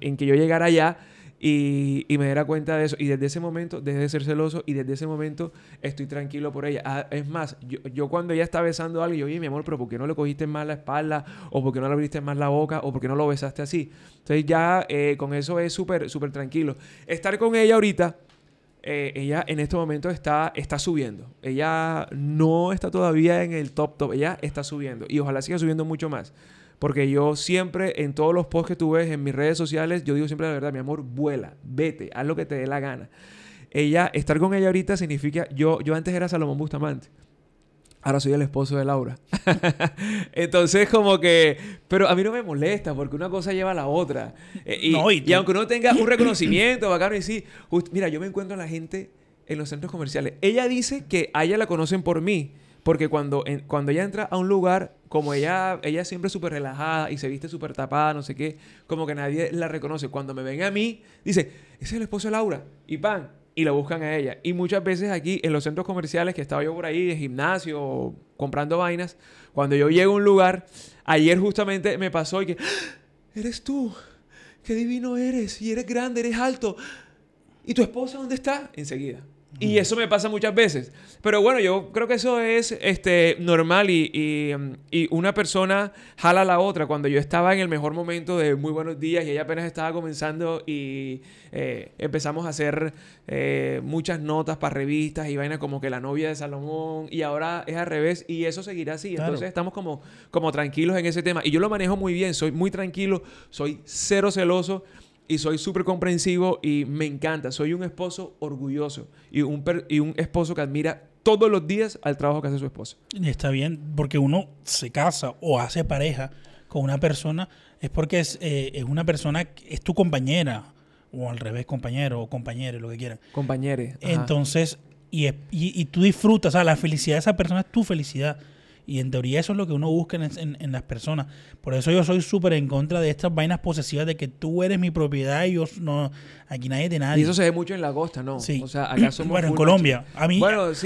en que yo llegara allá y, me diera cuenta de eso. Y desde ese momento dejé de ser celoso y desde ese momento estoy tranquilo por ella. Ah, es más, yo, cuando ella está besando a alguien, yo, oye, mi amor, pero ¿por qué no le cogiste más la espalda? ¿O por qué no le abriste más la boca? ¿O por qué no lo besaste así? Entonces ya eh, con eso es súper, súper tranquilo. Estar con ella ahorita, eh, ella en este momento está, está subiendo. Ella no está todavía en el top top, ella está subiendo. Y ojalá siga subiendo mucho más. Porque yo siempre, en todos los posts que tú ves en mis redes sociales, yo digo siempre la verdad, mi amor, vuela, vete, haz lo que te dé la gana. Ella, estar con ella ahorita significa, yo, yo antes era Salomón Bustamante. Ahora soy el esposo de Laura. [laughs] Entonces, como que. Pero a mí no me molesta porque una cosa lleva a la otra. Eh, y, aunque no tenga un reconocimiento bacano, y sí. mira, yo me encuentro a la gente en los centros comerciales. Ella dice que a ella la conocen por mí. Porque cuando, cuando ella entra a un lugar, como ella, ella siempre súper relajada y se viste súper tapada, no sé qué, como que nadie la reconoce. Cuando me ven a mí, dice, ese es el esposo de Laura. Y van y la buscan a ella. Y muchas veces aquí en los centros comerciales que estaba yo por ahí de gimnasio comprando vainas, cuando yo llego a un lugar, ayer justamente me pasó y que, ¡Ah! eres tú, qué divino eres, y eres grande, eres alto. ¿Y tu esposa dónde está? Enseguida. Y eso me pasa muchas veces. Pero bueno, yo creo que eso es este, normal mm, y, una persona jala a la otra. Cuando yo estaba en el mejor momento de muy buenos días y ella apenas estaba comenzando y eh, empezamos a hacer eh, muchas notas para revistas y vainas como que la novia de Salomón y ahora es al revés y eso seguirá así. Entonces estamos como, como tranquilos en ese tema. Y yo lo manejo muy bien, soy muy tranquilo, soy cero celoso y soy súper comprensivo y me encanta. Soy un esposo orgulloso y un, y un esposo que admira todos los días al trabajo que hace su esposa. Está bien, porque uno se casa o hace pareja con una persona, es porque es, eh, una persona, es tu compañera, o al revés, compañero o compañere, lo que quieran. Compañere. Entonces, y, y, y, tú disfrutas, o sea, la felicidad de esa persona es tu felicidad. Y en teoría eso es lo que uno busca en, las personas. Por eso yo soy súper en contra de estas vainas posesivas de que tú eres mi propiedad y yo no, aquí nadie de nadie. Y eso se ve mucho en la costa, ¿no? Sí. O sea, acá somos Bueno, en Colombia. A mí,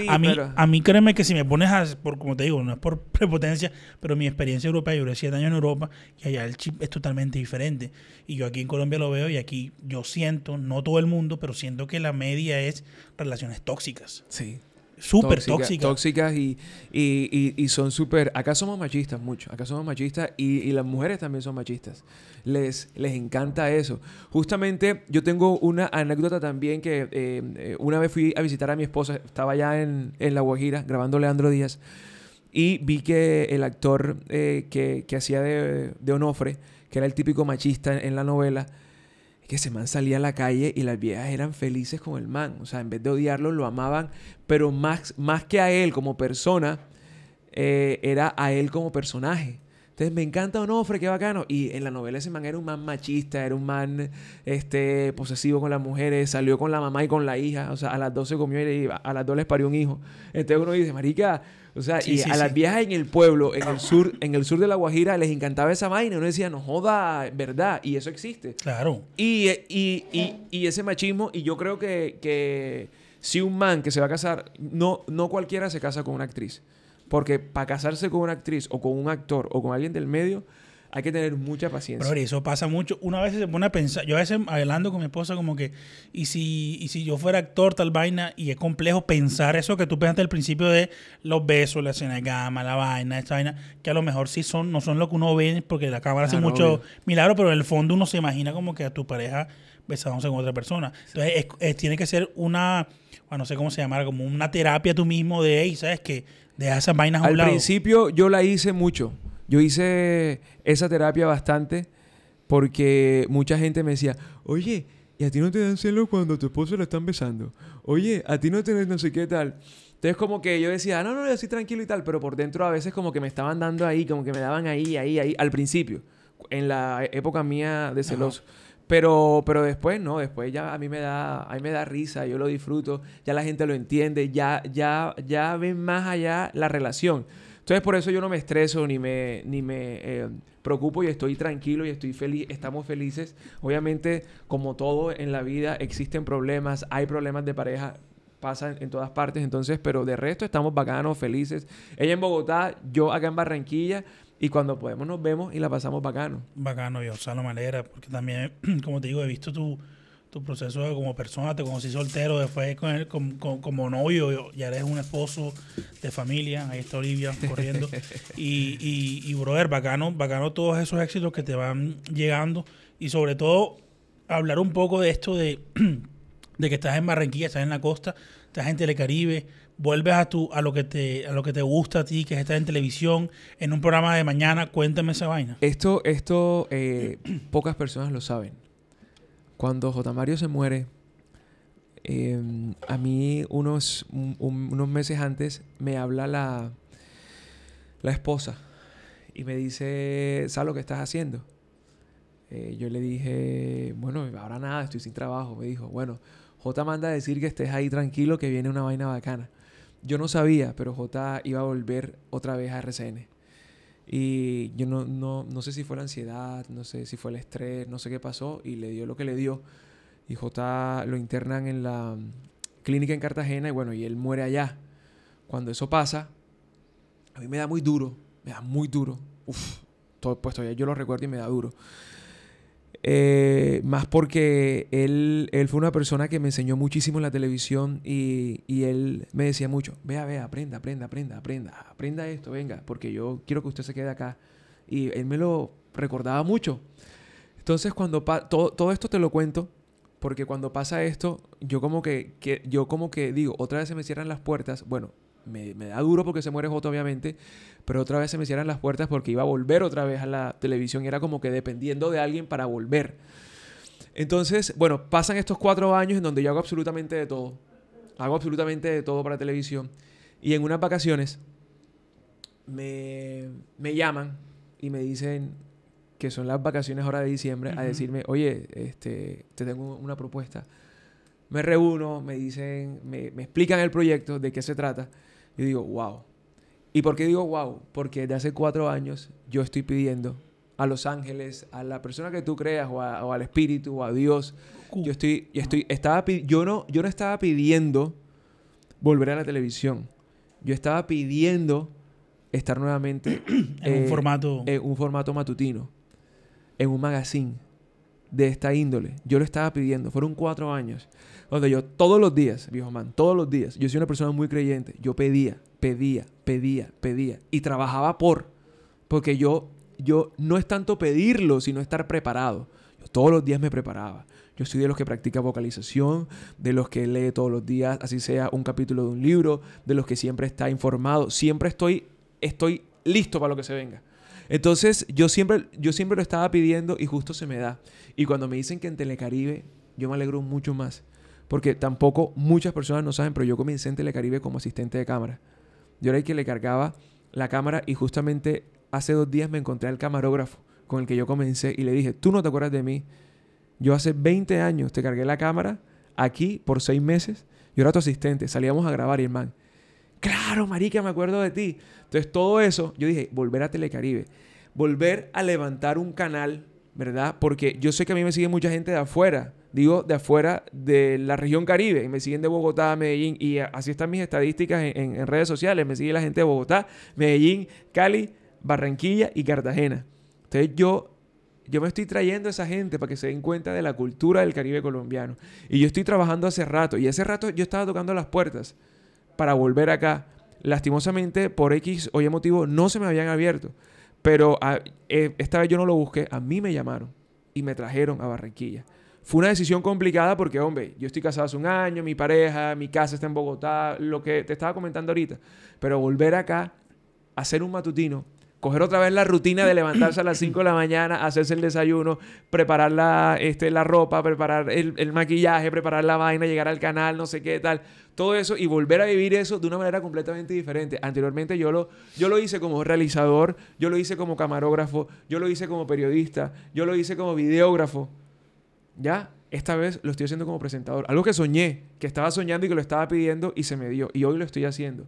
a mí créeme que si me pones a, por, como te digo, no es por [laughs] prepotencia, pero mi experiencia europea, yo duré siete años en Europa y allá el chip es totalmente diferente. Y yo aquí en Colombia lo veo y aquí yo siento, no todo el mundo, pero siento que la media es relaciones tóxicas. Sí súper tóxica, tóxicas. y, son súper... Acá somos machistas mucho, acá somos machistas y, las mujeres también son machistas. Les, les encanta eso. Justamente yo tengo una anécdota también que eh, eh, una vez fui a visitar a mi esposa, estaba allá en, La Guajira grabando Leandro Díaz y vi que el actor eh, que, hacía de, Onofre, que era el típico machista en la novela, que ese man salía a la calle y las viejas eran felices con el man. O sea, en vez de odiarlo, lo amaban, pero más, más que a él como persona, eh, era a él como personaje me encanta Onofre, qué bacano. Y en la novela ese man era un man machista, era un man este, posesivo con las mujeres, salió con la mamá y con la hija. O sea, a las 12 comió y a las dos les parió un hijo. Entonces uno dice, marica, o sea, y a las viejas en el pueblo, en el sur, en el sur de La Guajira, les encantaba esa vaina. Uno decía, no joda, verdad. Y eso existe. Claro. Y, ese machismo, y yo creo que, que si un man que se va a casar, no, no cualquiera se casa con una actriz. Porque para casarse con una actriz o con un actor o con alguien del medio, hay que tener mucha paciencia. Pero eso pasa mucho. Una vez se pone a pensar, yo a veces hablando con mi esposa como que, y si, y si yo fuera actor tal vaina, y es complejo pensar eso que tú pensaste al principio de los besos, la escena de cama, la vaina, esta vaina, que a lo mejor sí son, no son lo que uno ve, porque la cámara hace mucho milagro, pero en el fondo uno se imagina como que a tu pareja besándose con otra persona. Entonces tiene que ser una, no sé cómo se llamara, como una terapia tú mismo de, ¿sabes que de esas vainas Al principio yo la hice mucho. Yo hice esa terapia bastante porque mucha gente me decía, oye, ¿y a ti no te dan celos cuando tu esposo lo están besando? Oye, ¿a ti no te dan no sé qué tal? Entonces como que yo decía, no, no, yo así tranquilo y tal, pero por dentro a veces como que me estaban dando ahí, como que me daban ahí, ahí, ahí, al principio, en la época mía de celoso. Pero, después no, después ya a mí me da, a me da risa, yo lo disfruto, ya la gente lo entiende, ya, ya, ya ven más allá la relación. Entonces por eso yo no me estreso ni me, ni me eh, preocupo y estoy tranquilo y estoy feliz, estamos felices. Obviamente, como todo en la vida, existen problemas, hay problemas de pareja, pasan en todas partes, entonces, pero de resto estamos bacanos, felices. Ella en Bogotá, yo acá en Barranquilla, y cuando podemos nos vemos y la pasamos bacano. Bacano, yo, Salo, malera porque también, [clears throat] como te digo, he visto tu, tu proceso como persona, te conocí soltero, después con él como novio, ya eres un esposo de familia, ahí está Olivia [laughs] corriendo. y, y, brother, bacano, bacano todos esos éxitos que te van llegando y sobre todo hablar un poco de esto de, [clears throat] de que estás en Barranquilla, estás en la costa, estás en Telecaribe, vuelves a tu a lo que te a lo que te gusta a ti que es estar en televisión en un programa de mañana cuéntame esa vaina esto esto eh, [clears throat] pocas personas lo saben cuando J Mario se muere em, a mí unos unos meses antes me habla la la esposa y me dice ¿sabes lo que estás haciendo? Eh, yo le dije bueno ahora nada estoy sin trabajo me dijo bueno J manda a decir que estés ahí tranquilo que viene una vaina bacana yo no sabía, pero Jota iba a volver otra vez a RCN. Y yo no, sé si fue la ansiedad, no sé si fue el estrés, no sé qué pasó, y le dio lo que le dio. Y J lo internan en la mm, clínica en Cartagena y bueno, y él muere allá. Cuando eso pasa, a mí me da muy duro, me da muy duro. Uf, todo, puesto yo lo recuerdo y me da duro. Eh, más porque él, él, fue una persona que me enseñó muchísimo en la televisión y, él me decía mucho, vea, vea, aprenda, aprenda, aprenda, aprenda, aprenda esto, venga, porque yo quiero que usted se quede acá. Y él me lo recordaba mucho. Entonces, cuando todo, todo, esto te lo cuento, porque cuando pasa esto, yo como que, yo como que digo, otra vez se me cierran las puertas, bueno, me, da duro porque se muere Joto, obviamente, pero otra vez se me cierran las puertas porque iba a volver otra vez a la televisión y era como que dependiendo de alguien para volver. Entonces, bueno, pasan estos cuatro años en donde yo hago absolutamente de todo. Hago absolutamente de todo para televisión. Y en unas vacaciones me, llaman y me dicen que son las vacaciones Hora de diciembre a decirme, oye, este, te tengo una propuesta me reúno, me dicen, me, me, explican el proyecto, de qué se trata. Yo digo, wow. ¿Y por qué digo wow? Porque desde hace cuatro años yo estoy pidiendo a los ángeles, a la persona que tú creas o, al espíritu o a Dios. Yo estoy, yo estoy, estaba, yo no, yo no estaba pidiendo volver a la televisión. Yo estaba pidiendo estar nuevamente [clears throat] en un eh, formato, en un formato matutino, en un magazine, de esta índole. Yo lo estaba pidiendo. Fueron cuatro años donde yo todos los días, viejo man, todos los días, yo soy una persona muy creyente. Yo pedía, pedía, pedía, pedía y trabajaba por. Porque yo, yo no es tanto pedirlo, sino estar preparado. Yo todos los días me preparaba. Yo soy de los que practica vocalización, de los que lee todos los días, así sea un capítulo de un libro, de los que siempre está informado. Siempre estoy, estoy listo para lo que se venga. Entonces, yo siempre, yo siempre lo estaba pidiendo y justo se me da. Y cuando me dicen que en Telecaribe, yo me alegro mucho más. Porque tampoco muchas personas no saben, pero yo comencé en Telecaribe como asistente de cámara. Yo era el que le cargaba la cámara y justamente hace dos días me encontré al camarógrafo con el que yo comencé y le dije, tú no te acuerdas de mí. Yo hace 20 años te cargué la cámara aquí por seis meses. Yo era tu asistente, salíamos a grabar y el man, claro, marica, me acuerdo de ti. Entonces todo eso, yo dije, volver a Telecaribe, volver a levantar un canal, ¿verdad? Porque yo sé que a mí me sigue mucha gente de afuera, digo, de afuera de la región Caribe, me siguen de Bogotá, Medellín, y así están mis estadísticas en, redes sociales, me sigue la gente de Bogotá, Medellín, Cali, Barranquilla y Cartagena. Entonces yo yo me estoy trayendo a esa gente para que se den cuenta de la cultura del Caribe colombiano. Y yo estoy trabajando hace rato. Y hace rato yo estaba tocando las puertas para volver acá lastimosamente por X o Y motivo no se me habían abierto. Pero ah, eh, esta vez yo no lo busqué, a mí me llamaron y me trajeron a Barranquilla. Fue una decisión complicada porque, hombre, yo estoy casado hace un año, mi pareja, mi casa está en Bogotá, lo que te estaba comentando ahorita. Pero volver acá, a hacer un matutino, coger otra vez la rutina de levantarse a las 5 de la mañana, hacerse el desayuno, preparar la, este, la ropa, preparar el, maquillaje, preparar la vaina, llegar al canal, no sé qué tal todo eso y volver a vivir eso de una manera completamente diferente. Anteriormente yo lo, yo lo hice como realizador, yo lo hice como camarógrafo, yo lo hice como periodista, yo lo hice como videógrafo. Ya, esta vez lo estoy haciendo como presentador. Algo que soñé, que estaba soñando y que lo estaba pidiendo y se me dio. Y hoy lo estoy haciendo.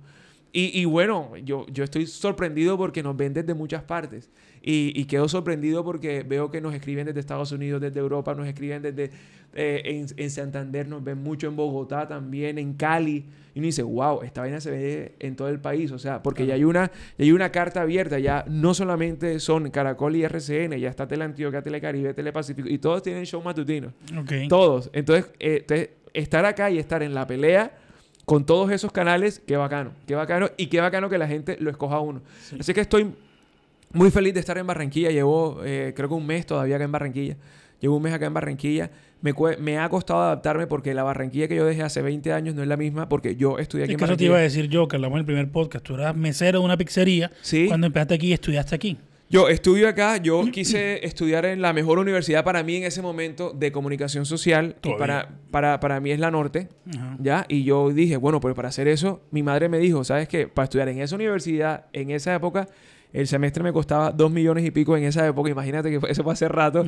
Y, bueno, yo, yo estoy sorprendido porque nos ven desde muchas partes. Y, y, quedo sorprendido porque veo que nos escriben desde Estados Unidos, desde Europa, nos escriben desde eh, en, Santander, nos ven mucho en Bogotá también, en Cali. Y uno dice, wow, esta vaina se ve en todo el país. O sea, porque ya hay una, hay una carta abierta, ya no solamente son Caracol y RCN, ya está Teleantioquia, Telecaribe, Telepacífico, y todos tienen show matutino. Okay. Todos. Entonces, eh, estar acá y estar en la pelea con todos esos canales, qué bacano, qué bacano y qué bacano que la gente lo escoja uno. Así que estoy muy feliz de estar en Barranquilla, llevo eh, creo que un mes todavía acá en Barranquilla, llevo un mes acá en Barranquilla, me, ha costado adaptarme porque la Barranquilla que yo dejé hace 20 años no es la misma porque yo estudié aquí en te iba a decir yo, que hablamos en el primer podcast, tú eras mesero de una pizzería, ¿Sí? cuando empezaste aquí estudiaste aquí. Yo estudio acá, yo quise estudiar en la mejor universidad para mí en ese momento de comunicación social, para, para, para, mí es la norte, ¿ya? Y yo dije, bueno, pues para hacer eso, mi madre me dijo, ¿sabes qué? Para estudiar en esa universidad, en esa época, el semestre me costaba dos millones y pico en esa época, imagínate que eso fue hace rato,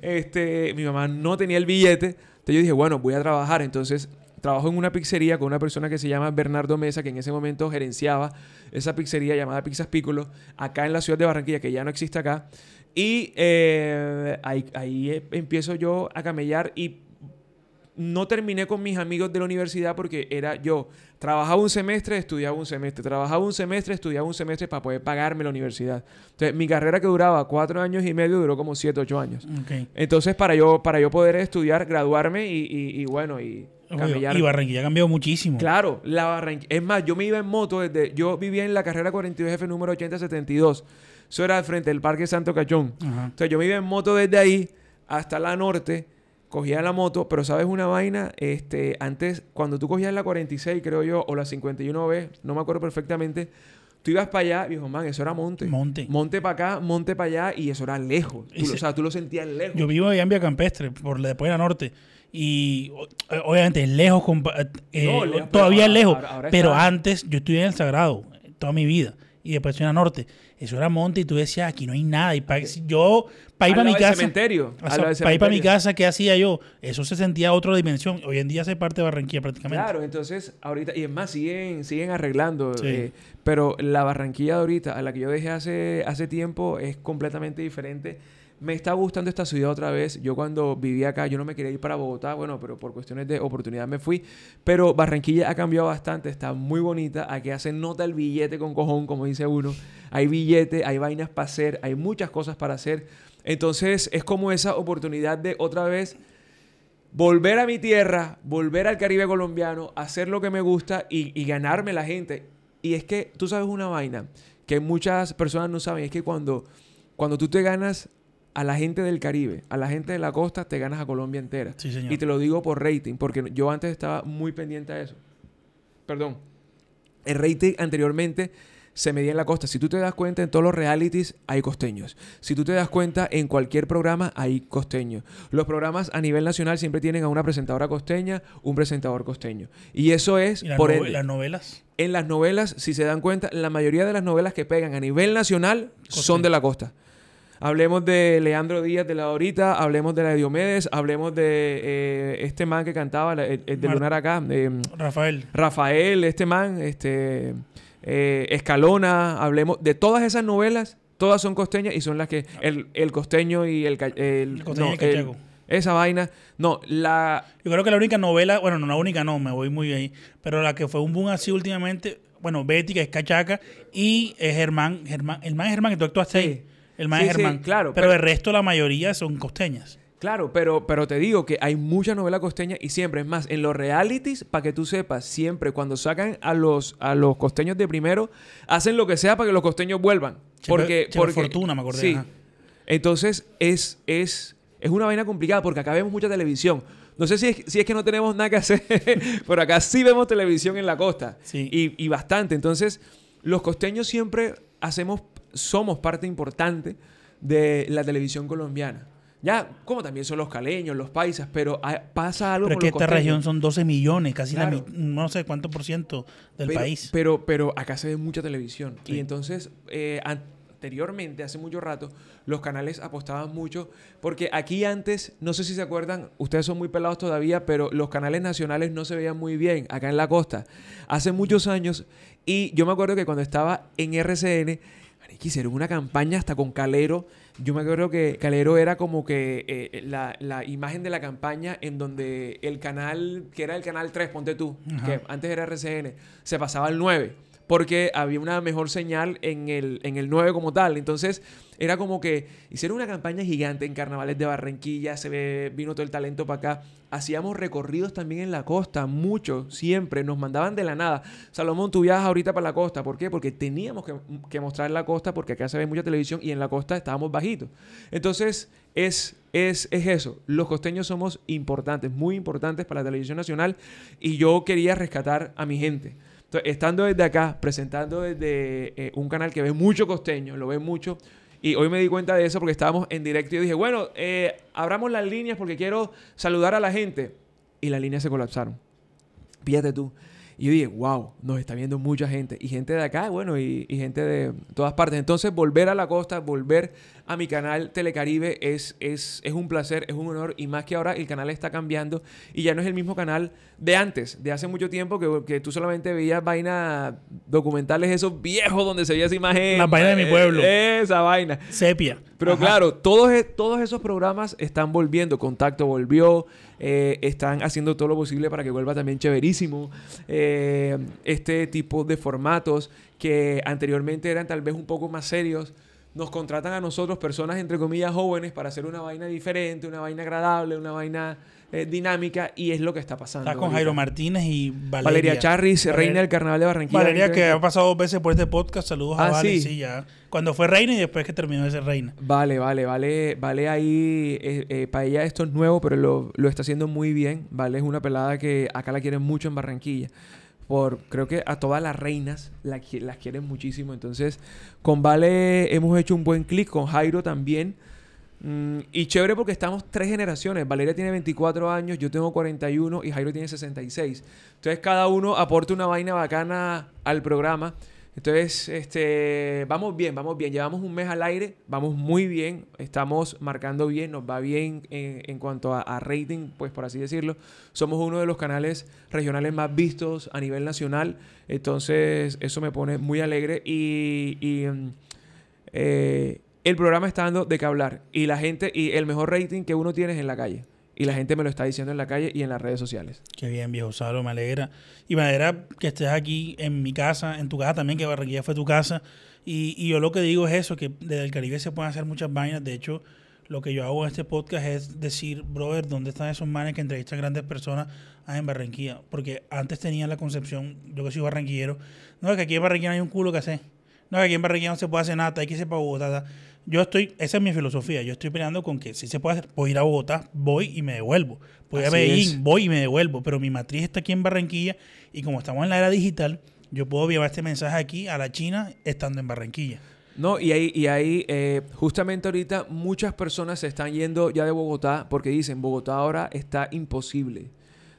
este, mi mamá no tenía el billete, entonces yo dije, bueno, voy a trabajar, entonces trabajo en una pizzería con una persona que se llama Bernardo Mesa, que en ese momento gerenciaba esa pizzería llamada Pizzas Piccolo, acá en la ciudad de Barranquilla, que ya no existe acá. Y eh, ahí, eh, empiezo yo a camellar y no terminé con mis amigos de la universidad porque era yo. Trabajaba un semestre, estudiaba un semestre. Trabajaba un semestre, estudiaba un semestre para poder pagarme la universidad. Entonces, mi carrera que duraba cuatro años y medio duró como siete, ocho años. Entonces, para yo, para yo poder estudiar, graduarme y bueno, y y Barranquilla ha cambiado muchísimo. Claro, la Barranquilla. Es más, yo me iba en moto desde. Yo vivía en la carrera 42F número 8072. Eso era al frente del Parque Santo Cachón. Entonces yo me iba en moto desde ahí hasta la norte. Cogía la moto, pero ¿sabes una vaina? Este, antes, cuando tú cogías la 46, creo yo, o la 51B, no me acuerdo perfectamente, tú ibas para allá, viejo, man, eso era monte. Monte. Monte para acá, monte para allá, y eso era lejos. o sea, tú lo sentías lejos. Yo vivo allá en Vía Campestre, por la, después de la norte. Y obviamente es lejos todavía es eh, eh, lejos. pero antes yo estuve en el Sagrado toda mi vida y después en el norte. Eso era monte y tú decías, aquí no hay nada. Y yo, para ir para mi casa. para mi casa, ¿qué hacía yo? Eso se sentía a otra dimensión. Hoy en día hace parte de Barranquilla prácticamente. Claro, entonces, ahorita, y es más, siguen, siguen arreglando. Eh, pero la Barranquilla de ahorita, a la que yo dejé hace, hace tiempo, es completamente diferente me está gustando esta ciudad otra vez. Yo cuando vivía acá, yo no me quería ir para Bogotá, bueno, pero por cuestiones de oportunidad me fui. Pero Barranquilla ha cambiado bastante, está muy bonita. Aquí hacen nota el billete con cojón, como dice uno. Hay billete, hay vainas para hacer, hay muchas cosas para hacer. Entonces es como esa oportunidad de otra vez volver a mi tierra, volver al Caribe colombiano, hacer lo que me gusta y, ganarme la gente. Y es que tú sabes una vaina que muchas personas no saben, es que cuando, cuando tú te ganas a la gente del Caribe, a la gente de la costa, te ganas a Colombia entera. Y te lo digo por rating, porque yo antes estaba muy pendiente a eso. Perdón. El rating anteriormente se medía en la costa. Si tú te das cuenta, en todos los realities hay costeños. Si tú te das cuenta, en cualquier programa hay costeños. Los programas a nivel nacional siempre tienen a una presentadora costeña, un presentador costeño. Y eso es... por las novelas? En las novelas, si se dan cuenta, la mayoría de las novelas que pegan a nivel nacional son de la costa. Hablemos de Leandro Díaz de la Horita, hablemos de la de Diomedes, hablemos de eh, este man que cantaba, el, eh, eh, de Lunar acá. Rafael. Rafael, este man, este Escalona, hablemos de todas esas novelas, todas son costeñas y son las que ah. el, costeño y el... El, costeño y esa vaina. No, la... Yo creo que la única novela, bueno, no la única, no, me voy muy ahí, pero la que fue un boom así últimamente, bueno, Bética que es Cachaca, y Germán, Germán, el man Germán que tú actuaste el más claro. Pero, el resto, la mayoría son costeñas. Claro, pero, pero te digo que hay mucha novela costeña y siempre, es más, en los realities, para que tú sepas, siempre cuando sacan a los, a los costeños de primero, hacen lo que sea para que los costeños vuelvan. porque, fortuna, me acordé. Sí. Entonces, es, es, es una vaina complicada porque acá vemos mucha televisión. No sé si es, si es que no tenemos nada que hacer, [laughs] pero acá sí vemos televisión en la costa. Sí. Y, y bastante. Entonces, los costeños siempre hacemos, somos parte importante de la televisión colombiana. Ya, como también son los caleños, los paisas, pero pasa algo pero que esta región son 12 millones, casi no sé cuánto por ciento del país. Pero, pero acá se ve mucha televisión. Y entonces, eh, anteriormente, hace mucho rato, los canales apostaban mucho, porque aquí antes, no sé si se acuerdan, ustedes son muy pelados todavía, pero los canales nacionales no se veían muy bien acá en la costa. Hace muchos años y yo me acuerdo que cuando estaba en RCN, hicieron una campaña hasta con Calero. Yo me acuerdo que Calero era como que eh, la, imagen de la campaña en donde el canal, que era el canal 3, ponte tú, que antes era RCN, se pasaba al 9 porque había una mejor señal en el, en el 9 como tal. Entonces era como que hicieron una campaña gigante en carnavales de Barranquilla, se vino todo el talento para acá. Hacíamos recorridos también en la costa, mucho, siempre, nos mandaban de la nada. Salomón, tú viajas ahorita para la costa, ¿por qué? Porque teníamos que, mostrar la costa porque acá se ve mucha televisión y en la costa estábamos bajitos. Entonces es es, es, eso. Los costeños somos importantes, muy importantes para la televisión nacional y yo quería rescatar a mi gente estando desde acá, presentando desde eh, un canal que ve mucho costeño, lo ve mucho. Y hoy me di cuenta de eso porque estábamos en directo y dije, bueno, eh, abramos las líneas porque quiero saludar a la gente. Y las líneas se colapsaron. Fíjate tú. Y yo dije, wow, nos está viendo mucha gente. Y gente de acá, bueno, y, gente de todas partes. Entonces, volver a la costa, volver a mi canal Telecaribe es, es, un placer, es un honor. Y más que ahora el canal está cambiando y ya no es el mismo canal de antes, de hace mucho tiempo, que, tú solamente veías vaina documentales esos viejos donde se veía esa imagen. La vaina de mi eh, pueblo. Esa vaina. Sepia. Pero claro, todos, e, todos esos programas están volviendo. Contacto volvió. Eh, están haciendo todo lo posible para que vuelva también chéverísimo. Eh, este tipo de formatos que anteriormente eran tal vez un poco más serios, nos contratan a nosotros, personas entre comillas jóvenes, para hacer una vaina diferente, una vaina agradable, una vaina eh, dinámica y es lo que está pasando. Está con Jairo Martínez y Valeria. Valeria Charris, reina del Carnaval de Barranquilla. Valeria que ha pasado dos veces por este podcast. Saludos a ah, Vale. Sí. sí. ya. Cuando fue reina y después que terminó de ser reina. Vale, vale, vale. Vale ahí. Eh, eh, para ella esto es nuevo, pero lo, está haciendo muy bien. Vale es una pelada que acá la quieren mucho en Barranquilla. Por, creo que a todas las reinas la, las quieren muchísimo. Entonces, con Vale hemos hecho un buen clic, con Jairo también. Mm, y chévere porque estamos tres generaciones. Valeria tiene 24 años, yo tengo 41 y Jairo tiene 66. Entonces cada uno aporta una vaina bacana al programa. Entonces, este, vamos bien, vamos bien. Llevamos un mes al aire, vamos muy bien, estamos marcando bien, nos va bien en, cuanto a, rating, pues por así decirlo. Somos uno de los canales regionales más vistos a nivel nacional, entonces eso me pone muy alegre y, y mm, eh, el programa está dando de qué hablar y la gente y el mejor rating que uno tiene es en la calle. Y la gente me lo está diciendo en la calle y en las redes sociales. Qué bien, viejo Salo, me alegra. Y me alegra que estés aquí en mi casa, en tu casa también, que Barranquilla fue tu casa. Y, yo lo que digo es eso, que desde el Caribe se pueden hacer muchas vainas. De hecho, lo que yo hago en este podcast es decir, brother, ¿dónde están esos manes que entrevistan grandes personas ah, en Barranquilla? Porque antes tenía la concepción, yo que soy barranquillero, no, es que aquí en Barranquilla hay un culo que hacer. No, es que aquí en Barranquilla no se puede hacer nada, hay que irse para Bogotá yo estoy, esa es mi filosofía, yo estoy peleando con que si se puede hacer, a ir a Bogotá, voy y me devuelvo. Voy a Medellín, voy y me devuelvo, pero mi matriz está aquí en Barranquilla y como estamos en la era digital, yo puedo llevar este mensaje aquí a la China estando en Barranquilla. No, y ahí, y ahí eh, justamente ahorita muchas personas se están yendo ya de Bogotá porque dicen, Bogotá ahora está imposible,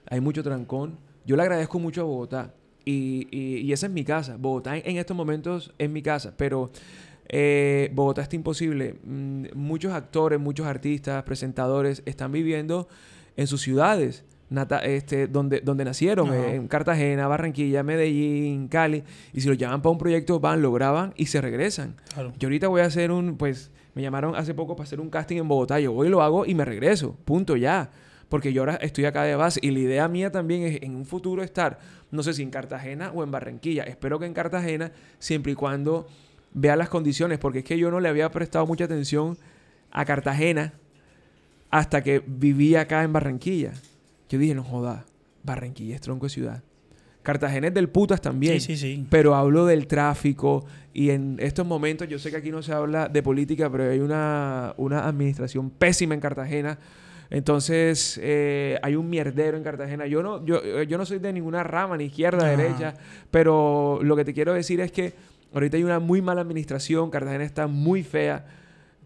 hay mucho trancón. Yo le agradezco mucho a Bogotá y, y, esa es mi casa. Bogotá en estos momentos es mi casa, pero eh, Bogotá está imposible. Mm, muchos actores, muchos artistas, presentadores están viviendo en sus ciudades. este, donde, donde nacieron, en Cartagena, Barranquilla, Medellín, Cali, y si los llaman para un proyecto, van, lo graban y se regresan. Yo ahorita voy a hacer un, pues, me llamaron hace poco para hacer un casting en Bogotá, yo voy, lo hago y me regreso, punto ya. Porque yo ahora estoy acá de base y la idea mía también es en un futuro estar, no sé si en Cartagena o en Barranquilla, espero que en Cartagena, siempre y cuando vea las condiciones, porque es que yo no le había prestado mucha atención a Cartagena hasta que vivía acá en Barranquilla. Yo dije, no joda, Barranquilla es tronco de ciudad. Cartagena es del putas también. Sí, Pero hablo del tráfico y en estos momentos, yo sé que aquí no se habla de política, pero hay una, administración pésima en Cartagena. Entonces, eh, hay un mierdero en Cartagena. Yo no, yo, eh, yo no soy de ninguna rama, ni izquierda, ni derecha, pero lo que te quiero decir es que Ahorita hay una muy mala administración, Cartagena está muy fea.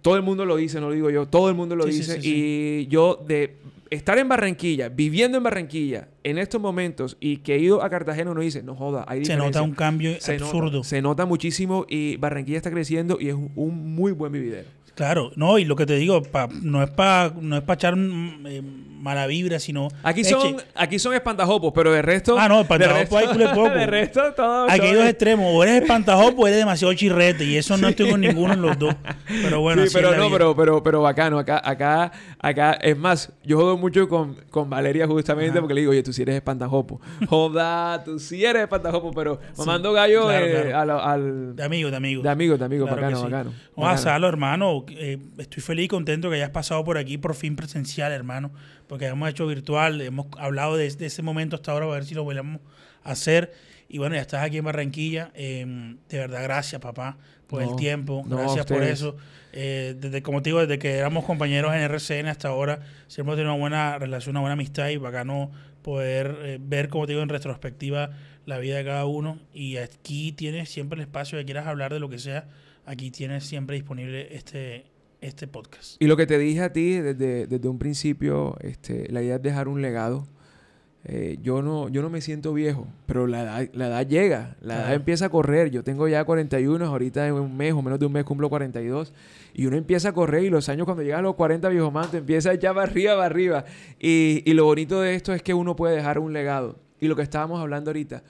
Todo el mundo lo dice, no lo digo yo, todo el mundo lo dice. y yo de estar en Barranquilla, viviendo en Barranquilla, en estos momentos, y que he ido a Cartagena, uno dice, no joda, hay Se nota un cambio absurdo. se nota muchísimo y Barranquilla está creciendo y es un, muy buen vividero. Claro, no, y lo que te digo, pa, no es para no es pa echar... Mm, eh, mala vibra, sino... Aquí son, aquí son espantajopos, pero de resto... Ah, no, espantajopos hay culo [laughs] poco. De resto, todo... Aquí hay dos extremos. O eres espantajopo o eres demasiado chirrete. Y eso no estoy con ninguno de los dos. Pero bueno, sí, pero no, pero, pero, pero bacano. Acá, acá, acá... Es más, yo jodo mucho con, con Valeria justamente porque le digo, oye, tú sí eres espantajopo. [laughs] Joda, tú sí eres espantajopo, pero mamando mando gallo eh, Al, De amigo, de amigo. De amigo, de amigo. bacano, bacano. O hermano. Eh, estoy feliz y contento que hayas pasado por aquí por fin presencial, hermano que hemos hecho virtual, hemos hablado desde de ese momento hasta ahora, a ver si lo volvemos a hacer. Y bueno, ya estás aquí en Barranquilla. Em, de verdad, gracias, papá, por el tiempo. Gracias por eso. Eh, desde, como te digo, desde que éramos compañeros en RCN hasta ahora, siempre hemos tenido una buena relación, una buena amistad y bacano poder eh, ver, como te digo, en retrospectiva la vida de cada uno. Y aquí tienes siempre el espacio que quieras hablar de lo que sea. Aquí tienes siempre disponible este, este podcast. Y lo que te dije a ti desde, un principio, este, la idea es dejar un legado. Eh, yo, no, yo no me siento viejo, pero la edad, llega, la edad empieza a correr. Yo tengo ya 41, ahorita en un mes o menos de un mes cumplo 42. Y uno empieza a correr y los años cuando llegan a los 40, viejo te empieza ya para arriba, para arriba. Y, y, lo bonito de esto es que uno puede dejar un legado. Y lo que estábamos hablando ahorita.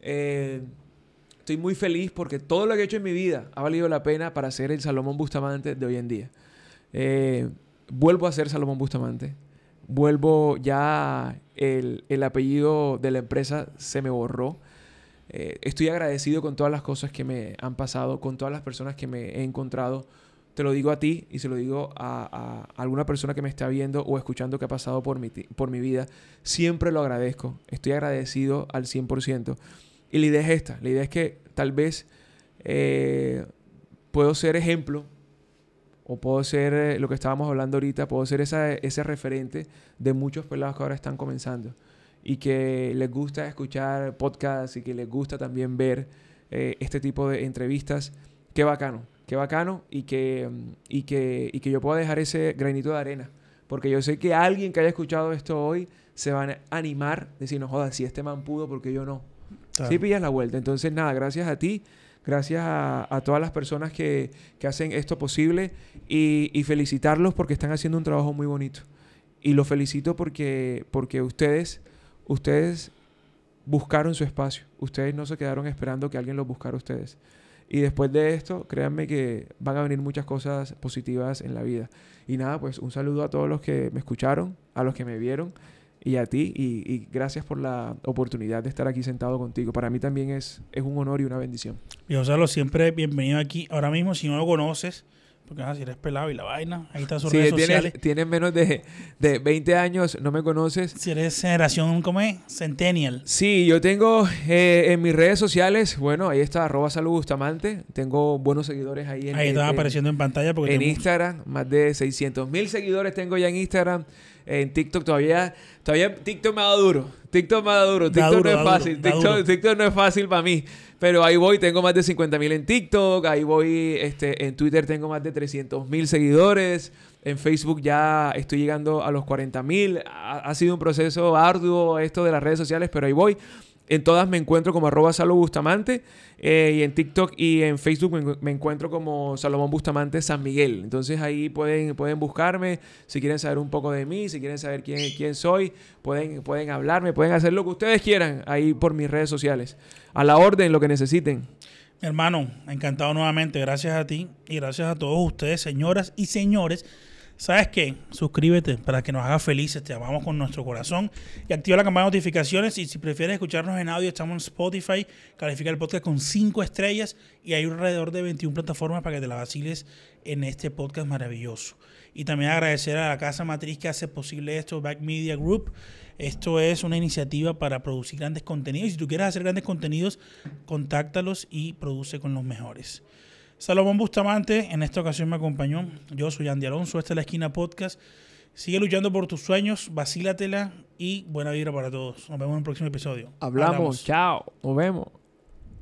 Eh, estoy muy feliz porque todo lo que he hecho en mi vida ha valido la pena para ser el Salomón Bustamante de hoy en día. Eh, vuelvo a ser Salomón Bustamante. Vuelvo ya, el, el apellido de la empresa se me borró. Eh, estoy agradecido con todas las cosas que me han pasado, con todas las personas que me he encontrado. Te lo digo a ti y se lo digo a, alguna persona que me está viendo o escuchando que ha pasado por mi, por mi vida. Siempre lo agradezco. Estoy agradecido al 100%. Y la idea es esta, la idea es que tal vez eh, puedo ser ejemplo o puedo ser eh, lo que estábamos hablando ahorita, puedo ser esa, ese referente de muchos pelados que ahora están comenzando y que les gusta escuchar podcasts y que les gusta también ver eh, este tipo de entrevistas. Qué bacano, qué bacano y que, mm, y que, y que yo pueda dejar ese granito de arena. Porque yo sé que alguien que haya escuchado esto hoy se va a animar, decir, no jodas, si este man pudo, porque yo no. Sí pillas la vuelta. Entonces, nada, gracias a ti, gracias a, todas las personas que, hacen esto posible y, felicitarlos porque están haciendo un trabajo muy bonito. Y los felicito porque, porque ustedes, ustedes buscaron su espacio. Ustedes no se quedaron esperando que alguien los buscara ustedes. Y después de esto, créanme que van a venir muchas cosas positivas en la vida. Y nada, pues un saludo a todos los que me escucharon, a los que me vieron y a ti. Y, gracias por la oportunidad de estar aquí sentado contigo. Para mí también es, un honor y una bendición. Y Gonzalo, siempre bienvenido aquí. Ahora mismo, si no lo conoces, porque ah, si eres pelado y la vaina, ahí está sus redes tienes, sociales. Tienes menos de, de, 20 años, no me conoces. Si eres generación, ¿cómo es? Centennial. Sí, yo tengo eh, en mis redes sociales, bueno, ahí está, arroba salud Bustamante. Tengo buenos seguidores ahí en Ahí está apareciendo en pantalla. Porque en Instagram, más de 600 mil seguidores tengo ya en Instagram en TikTok todavía, todavía TikTok me ha dado duro. TikTok me ha dado duro. TikTok no es fácil. TikTok, no es fácil para mí. Pero ahí voy, tengo más de 50 mil en TikTok. Ahí voy, este, en Twitter tengo más de 300 mil seguidores. En Facebook ya estoy llegando a los 40 mil. Ha, ha, sido un proceso arduo esto de las redes sociales, pero ahí voy. En todas me encuentro como arroba Salo Bustamante. Eh, y en TikTok y en Facebook me, encuentro como Salomón Bustamante San Miguel. Entonces ahí pueden, pueden buscarme si quieren saber un poco de mí, si quieren saber quién, quién soy, pueden, pueden hablarme, pueden hacer lo que ustedes quieran ahí por mis redes sociales. A la orden, lo que necesiten. hermano, encantado nuevamente. Gracias a ti y gracias a todos ustedes, señoras y señores ¿Sabes qué? Suscríbete para que nos haga felices. Te amamos con nuestro corazón. Y activa la campana de notificaciones. Y si prefieres escucharnos en audio, estamos en Spotify. Califica el podcast con 5 estrellas. Y hay alrededor de 21 plataformas para que te la vaciles en este podcast maravilloso. Y también agradecer a la casa matriz que hace posible esto, Back Media Group. Esto es una iniciativa para producir grandes contenidos. Y si tú quieres hacer grandes contenidos, contáctalos y produce con los mejores. Salomón Bustamante, en esta ocasión me acompañó. Yo soy Andy Alonso, esta es la esquina podcast. Sigue luchando por tus sueños, vacílatela y buena vida para todos. Nos vemos en el próximo episodio. Hablamos. chao, nos vemos.